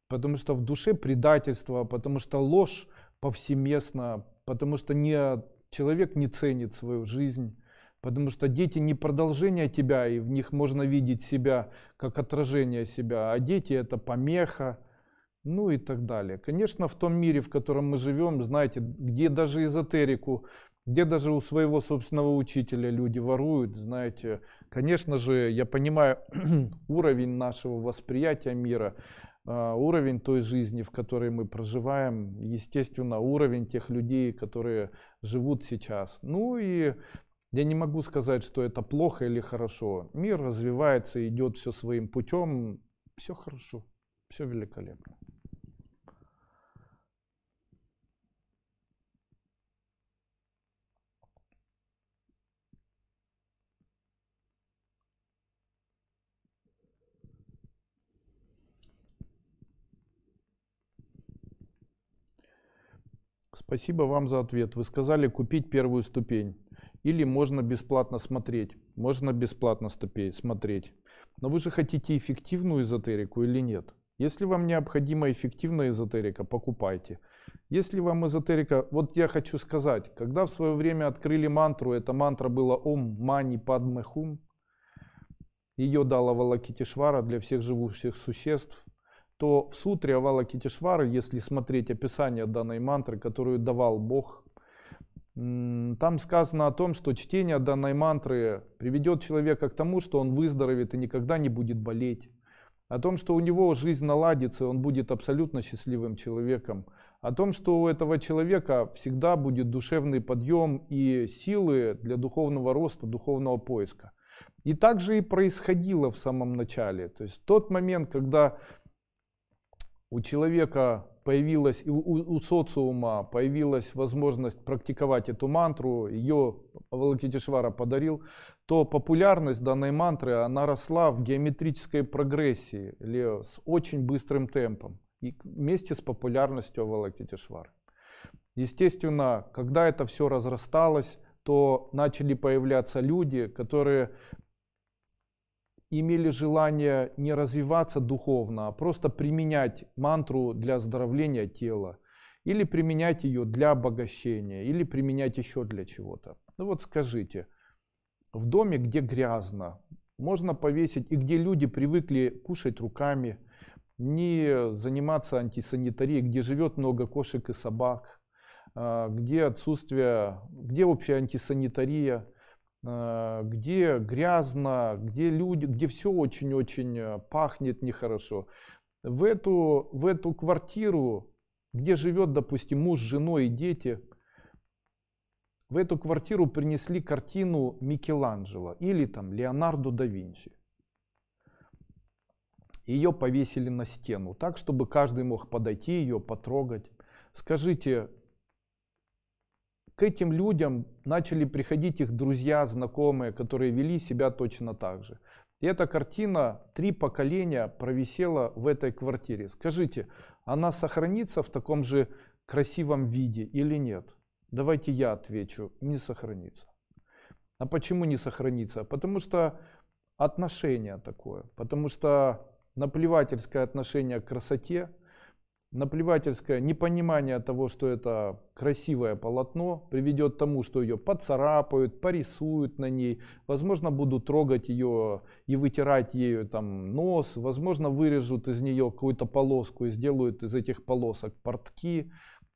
Потому что в душе предательство, потому что ложь повсеместно, потому что не, человек не ценит свою жизнь, Потому что дети не продолжение тебя, и в них можно видеть себя как отражение себя, а дети это помеха, ну и так далее. Конечно, в том мире, в котором мы живем, знаете, где даже эзотерику, где даже у своего собственного учителя люди воруют, знаете, конечно же, я понимаю уровень нашего восприятия мира, а, уровень той жизни, в которой мы проживаем, естественно, уровень тех людей, которые живут сейчас. Ну и я не могу сказать, что это плохо или хорошо. Мир развивается, идет все своим путем. Все хорошо, все великолепно. Спасибо вам за ответ. Вы сказали купить первую ступень. Или можно бесплатно смотреть, можно бесплатно смотреть. Но вы же хотите эффективную эзотерику или нет? Если вам необходима эффективная эзотерика, покупайте. Если вам эзотерика... Вот я хочу сказать, когда в свое время открыли мантру, эта мантра была «Ом Мани Падме Хум», ее дала Валакитишвара для всех живущих существ, то в сутре Авалакитишвары, если смотреть описание данной мантры, которую давал Бог, там сказано о том, что чтение данной мантры приведет человека к тому, что он выздоровеет и никогда не будет болеть. О том, что у него жизнь наладится, и он будет абсолютно счастливым человеком. О том, что у этого человека всегда будет душевный подъем и силы для духовного роста, духовного поиска. И так же и происходило в самом начале. То есть в тот момент, когда у человека появилась у, у социума появилась возможность практиковать эту мантру, ее Авалокитишвара подарил, то популярность данной мантры она росла в геометрической прогрессии или с очень быстрым темпом и вместе с популярностью Авалокитишвары. Естественно, когда это все разрасталось, то начали появляться люди, которые имели желание не развиваться духовно, а просто применять мантру для оздоровления тела, или применять ее для обогащения, или применять еще для чего-то. Ну вот скажите, в доме, где грязно, можно повесить, и где люди привыкли кушать руками, не заниматься антисанитарией, где живет много кошек и собак, а, где отсутствие, где общая антисанитария, Э, где грязно, где люди, где все очень-очень э, пахнет нехорошо. В эту, в эту квартиру, где живет, допустим, муж, жена и дети, в эту квартиру принесли картину Микеланджело или там Леонардо да Винчи. Ее повесили на стену, так, чтобы каждый мог подойти ее, потрогать. Скажите, к этим людям начали приходить их друзья, знакомые, которые вели себя точно так же. И эта картина три поколения провисела в этой квартире. Скажите, она сохранится в таком же красивом виде или нет? Давайте я отвечу, не сохранится. А почему не сохранится? Потому что отношение такое, потому что наплевательское отношение к красоте – наплевательское непонимание того, что это красивое полотно, приведет к тому, что ее поцарапают, порисуют на ней, возможно, будут трогать ее и вытирать ею там нос, возможно, вырежут из нее какую-то полоску и сделают из этих полосок портки,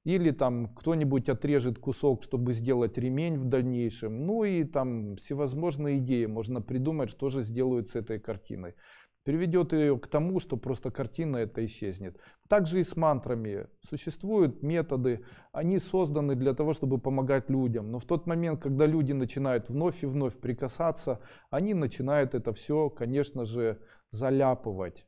или там кто-нибудь отрежет кусок, чтобы сделать ремень в дальнейшем. Ну и там всевозможные идеи можно придумать, что же сделают с этой картиной приведет ее к тому, что просто картина эта исчезнет. Также и с мантрами. Существуют методы, они созданы для того, чтобы помогать людям. Но в тот момент, когда люди начинают вновь и вновь прикасаться, они начинают это все, конечно же, заляпывать.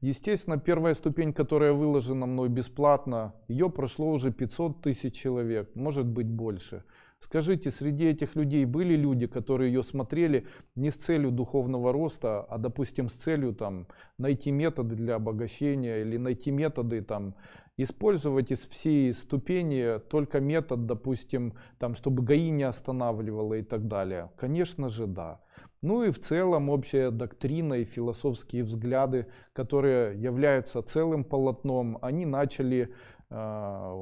Естественно, первая ступень, которая выложена мной бесплатно, ее прошло уже 500 тысяч человек, может быть больше. Скажите, среди этих людей были люди, которые ее смотрели не с целью духовного роста, а, допустим, с целью там, найти методы для обогащения или найти методы там, использовать из всей ступени только метод, допустим, там, чтобы ГАИ не останавливало и так далее? Конечно же, да. Ну и в целом общая доктрина и философские взгляды, которые являются целым полотном, они начали а,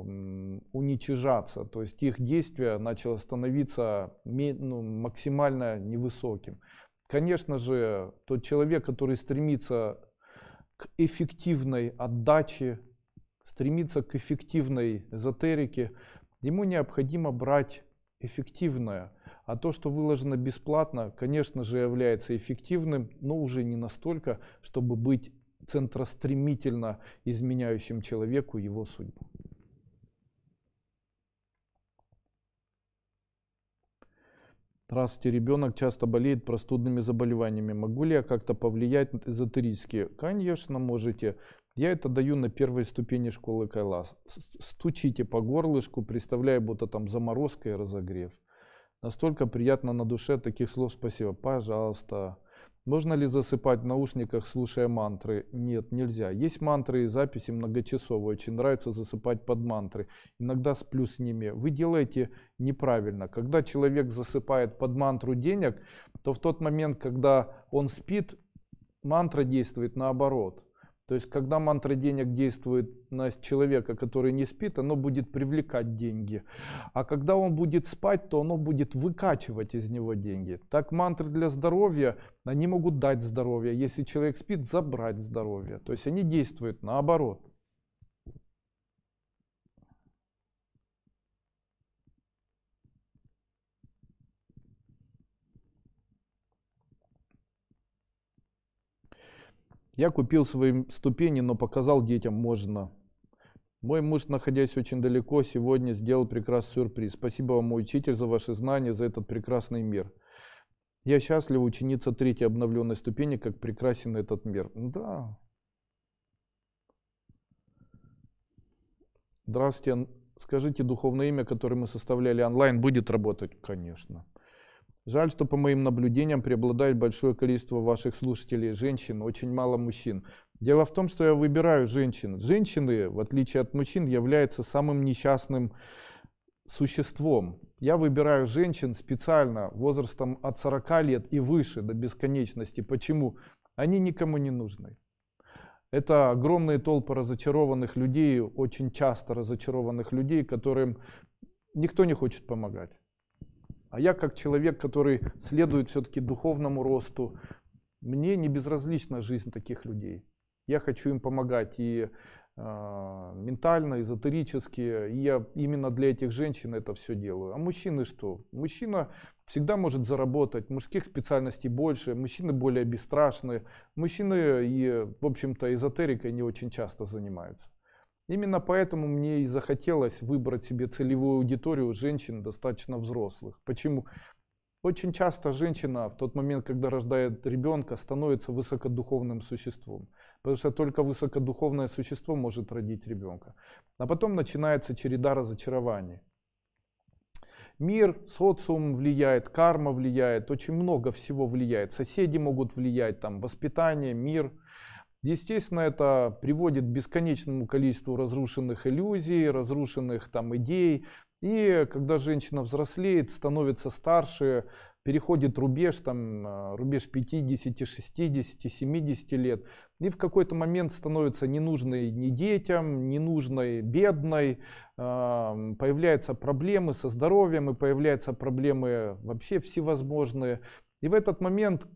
уничижаться, то есть их действие начало становиться ну, максимально невысоким. Конечно же, тот человек, который стремится к эффективной отдаче, стремится к эффективной эзотерике, ему необходимо брать эффективное. А то, что выложено бесплатно, конечно же, является эффективным, но уже не настолько, чтобы быть центростремительно изменяющим человеку его судьбу. Здравствуйте, ребенок часто болеет простудными заболеваниями. Могу ли я как-то повлиять эзотерически? Конечно, можете. Я это даю на первой ступени школы Кайлас. Стучите по горлышку, представляя, будто там заморозка и разогрев. Настолько приятно на душе таких слов спасибо. Пожалуйста. Можно ли засыпать в наушниках, слушая мантры? Нет, нельзя. Есть мантры и записи многочасовые. Очень нравится засыпать под мантры. Иногда сплю с ними. Вы делаете неправильно. Когда человек засыпает под мантру денег, то в тот момент, когда он спит, мантра действует наоборот. То есть, когда мантра денег действует на человека, который не спит, оно будет привлекать деньги. А когда он будет спать, то оно будет выкачивать из него деньги. Так мантры для здоровья, они могут дать здоровье. Если человек спит, забрать здоровье. То есть они действуют наоборот. Я купил свои ступени, но показал детям можно. Мой муж, находясь очень далеко, сегодня сделал прекрасный сюрприз. Спасибо вам, мой учитель, за ваши знания, за этот прекрасный мир. Я счастлив ученица третьей обновленной ступени, как прекрасен этот мир. Да. Здравствуйте. Скажите, духовное имя, которое мы составляли онлайн, будет работать? Конечно. Жаль, что по моим наблюдениям преобладает большое количество ваших слушателей женщин, очень мало мужчин. Дело в том, что я выбираю женщин. Женщины, в отличие от мужчин, являются самым несчастным существом. Я выбираю женщин специально возрастом от 40 лет и выше до бесконечности. Почему? Они никому не нужны. Это огромные толпы разочарованных людей, очень часто разочарованных людей, которым никто не хочет помогать. А я как человек, который следует все-таки духовному росту, мне не безразлична жизнь таких людей. Я хочу им помогать и э, ментально, эзотерически. И я именно для этих женщин это все делаю. А мужчины что? Мужчина всегда может заработать. Мужских специальностей больше. Мужчины более бесстрашны. Мужчины и, в общем-то, эзотерикой не очень часто занимаются. Именно поэтому мне и захотелось выбрать себе целевую аудиторию женщин достаточно взрослых. Почему? Очень часто женщина в тот момент, когда рождает ребенка, становится высокодуховным существом. Потому что только высокодуховное существо может родить ребенка. А потом начинается череда разочарований. Мир, социум влияет, карма влияет, очень много всего влияет. Соседи могут влиять, там, воспитание, мир. Естественно, это приводит к бесконечному количеству разрушенных иллюзий, разрушенных там идей. И когда женщина взрослеет, становится старше, переходит рубеж, там, э, рубеж 50, 60, 70 лет, и в какой-то момент становится ненужной ни детям, ненужной бедной, э, появляются проблемы со здоровьем и появляются проблемы вообще всевозможные. И в этот момент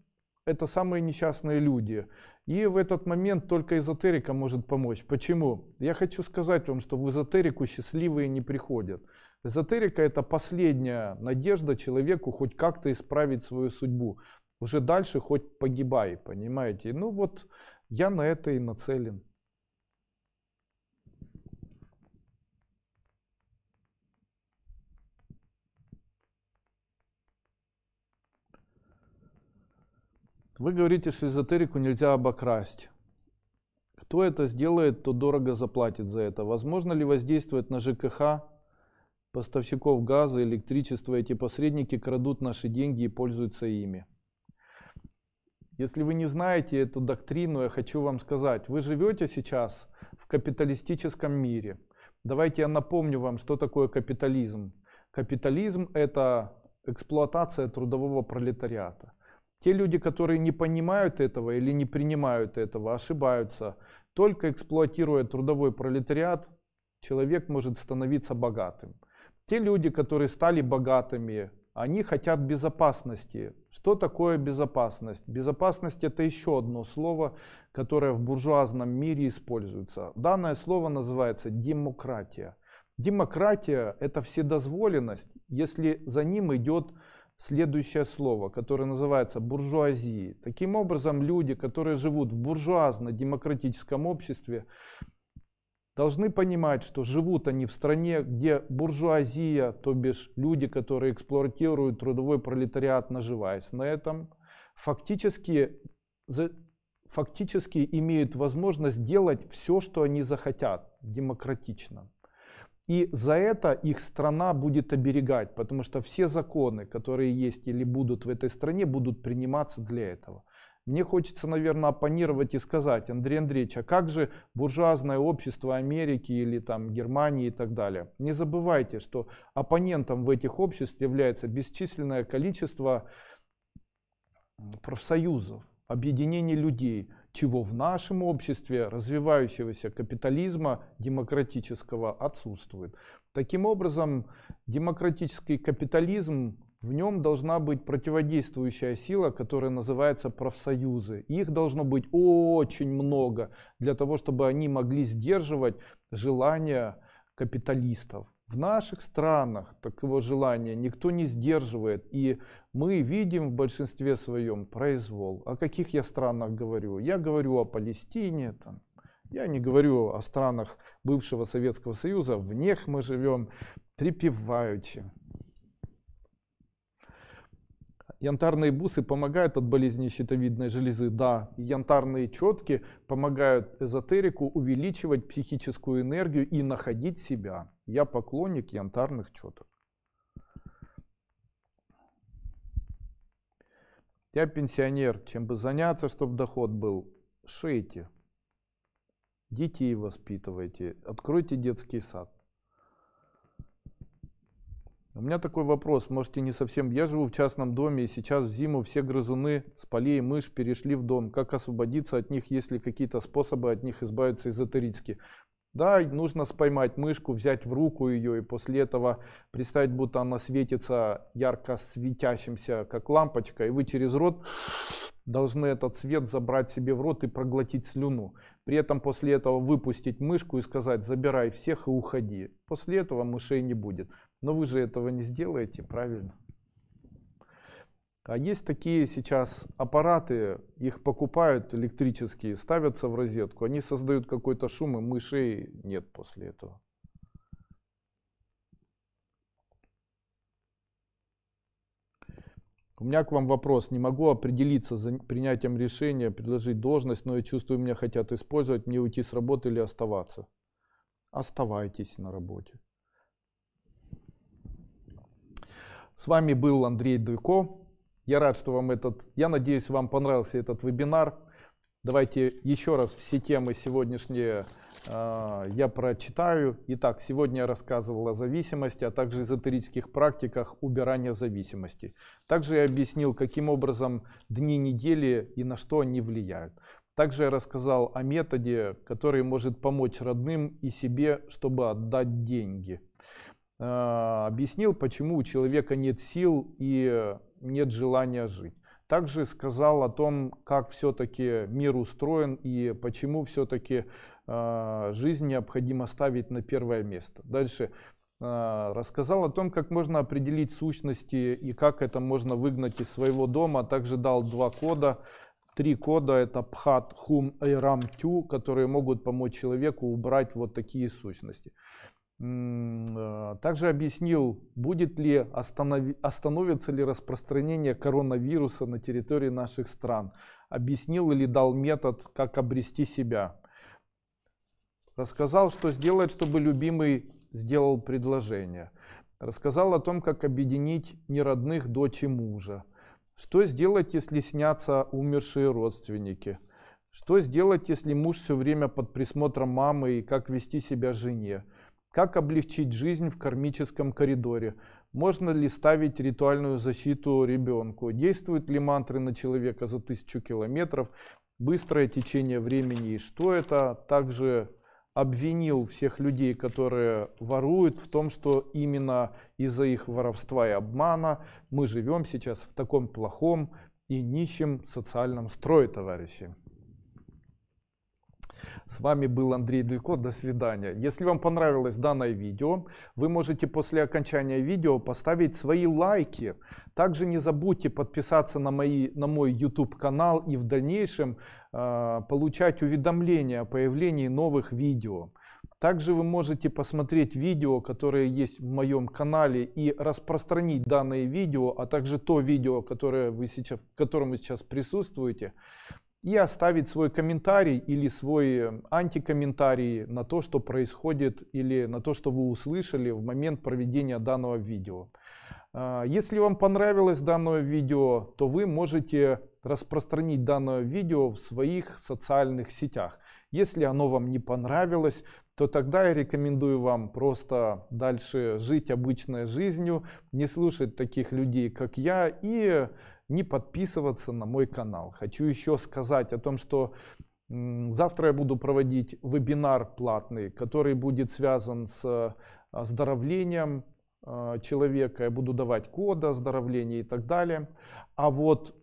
это самые несчастные люди. И в этот момент только эзотерика может помочь. Почему? Я хочу сказать вам, что в эзотерику счастливые не приходят. Эзотерика – это последняя надежда человеку хоть как-то исправить свою судьбу. Уже дальше хоть погибай, понимаете? Ну вот я на это и нацелен. Вы говорите, что эзотерику нельзя обокрасть. Кто это сделает, то дорого заплатит за это. Возможно ли воздействовать на ЖКХ, поставщиков газа, электричества? Эти посредники крадут наши деньги и пользуются ими. Если вы не знаете эту доктрину, я хочу вам сказать, вы живете сейчас в капиталистическом мире. Давайте я напомню вам, что такое капитализм. Капитализм – это эксплуатация трудового пролетариата. Те люди, которые не понимают этого или не принимают этого, ошибаются. Только эксплуатируя трудовой пролетариат, человек может становиться богатым. Те люди, которые стали богатыми, они хотят безопасности. Что такое безопасность? Безопасность это еще одно слово, которое в буржуазном мире используется. Данное слово называется демократия. Демократия это вседозволенность, если за ним идет следующее слово, которое называется буржуазии. Таким образом, люди, которые живут в буржуазно-демократическом обществе, должны понимать, что живут они в стране, где буржуазия, то бишь люди, которые эксплуатируют трудовой пролетариат, наживаясь на этом, фактически, фактически имеют возможность делать все, что они захотят, демократично. И за это их страна будет оберегать, потому что все законы, которые есть или будут в этой стране, будут приниматься для этого. Мне хочется, наверное, оппонировать и сказать, Андрей Андреевич, а как же буржуазное общество Америки или там Германии и так далее? Не забывайте, что оппонентом в этих обществах является бесчисленное количество профсоюзов, объединений людей, чего в нашем обществе развивающегося капитализма демократического отсутствует. Таким образом, демократический капитализм в нем должна быть противодействующая сила, которая называется профсоюзы. Их должно быть очень много для того, чтобы они могли сдерживать желания капиталистов. В наших странах такого желания никто не сдерживает, и мы видим в большинстве своем произвол. О каких я странах говорю? Я говорю о Палестине, там, я не говорю о странах бывшего Советского Союза, в них мы живем припеваючи. Янтарные бусы помогают от болезни щитовидной железы, да. Янтарные четки помогают эзотерику увеличивать психическую энергию и находить себя. Я поклонник янтарных четок. Я пенсионер, чем бы заняться, чтобы доход был? Шейте. Детей воспитывайте, откройте детский сад. У меня такой вопрос, можете не совсем, я живу в частном доме и сейчас в зиму все грызуны с полей и мышь перешли в дом. Как освободиться от них, есть ли какие-то способы от них избавиться эзотерически? Да, нужно споймать мышку, взять в руку ее и после этого представить, будто она светится ярко светящимся, как лампочка, и вы через рот должны этот свет забрать себе в рот и проглотить слюну. При этом после этого выпустить мышку и сказать, забирай всех и уходи. После этого мышей не будет. Но вы же этого не сделаете, правильно? А есть такие сейчас аппараты, их покупают электрические, ставятся в розетку, они создают какой-то шум, и мышей нет после этого. У меня к вам вопрос. Не могу определиться за принятием решения, предложить должность, но я чувствую, меня хотят использовать, мне уйти с работы или оставаться. Оставайтесь на работе. С вами был Андрей Дуйко. Я рад, что вам этот, я надеюсь, вам понравился этот вебинар. Давайте еще раз все темы сегодняшние а, я прочитаю. Итак, сегодня я рассказывал о зависимости, а также эзотерических практиках убирания зависимости. Также я объяснил, каким образом дни недели и на что они влияют. Также я рассказал о методе, который может помочь родным и себе, чтобы отдать деньги. А, объяснил, почему у человека нет сил и нет желания жить. Также сказал о том, как все-таки мир устроен и почему все-таки э, а, жизнь необходимо ставить на первое место. Дальше э, рассказал о том, как можно определить сущности и как это можно выгнать из своего дома. Также дал два кода три кода это пхат, хум и рам тю, которые могут помочь человеку убрать вот такие сущности. А, также объяснил, будет ли останови, остановится ли распространение коронавируса на территории наших стран. Объяснил или дал метод, как обрести себя. Рассказал, что сделать, чтобы любимый сделал предложение. Рассказал о том, как объединить неродных дочь и мужа. Что сделать, если снятся умершие родственники? Что сделать, если муж все время под присмотром мамы и как вести себя жене? Как облегчить жизнь в кармическом коридоре? Можно ли ставить ритуальную защиту ребенку? Действуют ли мантры на человека за тысячу километров? Быстрое течение времени и что это? Также обвинил всех людей, которые воруют, в том, что именно из-за их воровства и обмана мы живем сейчас в таком плохом и нищем социальном строе, товарищи. С вами был Андрей Делько. До свидания. Если вам понравилось данное видео, вы можете после окончания видео поставить свои лайки. Также не забудьте подписаться на, мои, на мой YouTube канал и в дальнейшем э, получать уведомления о появлении новых видео. Также вы можете посмотреть видео, которые есть в моем канале и распространить данное видео, а также то видео, которое вы сейчас, в котором вы сейчас присутствуете и оставить свой комментарий или свой э, антикомментарий на то, что происходит или на то, что вы услышали в момент проведения данного видео. А, если вам понравилось данное видео, то вы можете распространить данное видео в своих социальных сетях. Если оно вам не понравилось, то тогда я рекомендую вам просто дальше жить обычной жизнью, не слушать таких людей, как я, и не подписываться на мой канал. Хочу еще сказать о том, что завтра я буду проводить вебинар платный, который будет связан с оздоровлением э, человека. Я буду давать коды оздоровления и так далее. А вот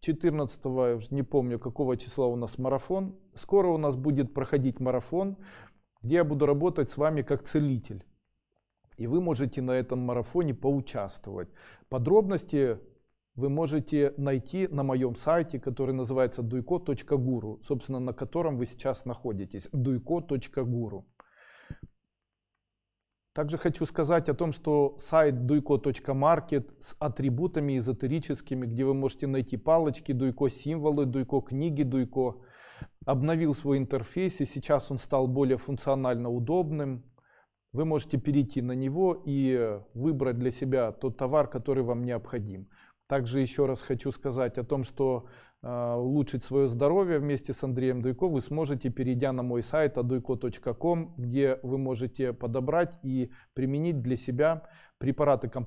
14 я уже не помню какого числа у нас марафон. Скоро у нас будет проходить марафон, где я буду работать с вами как целитель. И вы можете на этом марафоне поучаствовать. Подробности вы можете найти на моем сайте, который называется duiko.guru, собственно, на котором вы сейчас находитесь, duiko.guru. Также хочу сказать о том, что сайт duiko.market с атрибутами эзотерическими, где вы можете найти палочки, duiko символы, duiko книги, duiko обновил свой интерфейс, и сейчас он стал более функционально удобным. Вы можете перейти на него и выбрать для себя тот товар, который вам необходим. Также еще раз хочу сказать о том, что э, улучшить свое здоровье вместе с Андреем Дуйко вы сможете, перейдя на мой сайт aduiko.com, где вы можете подобрать и применить для себя препараты компании.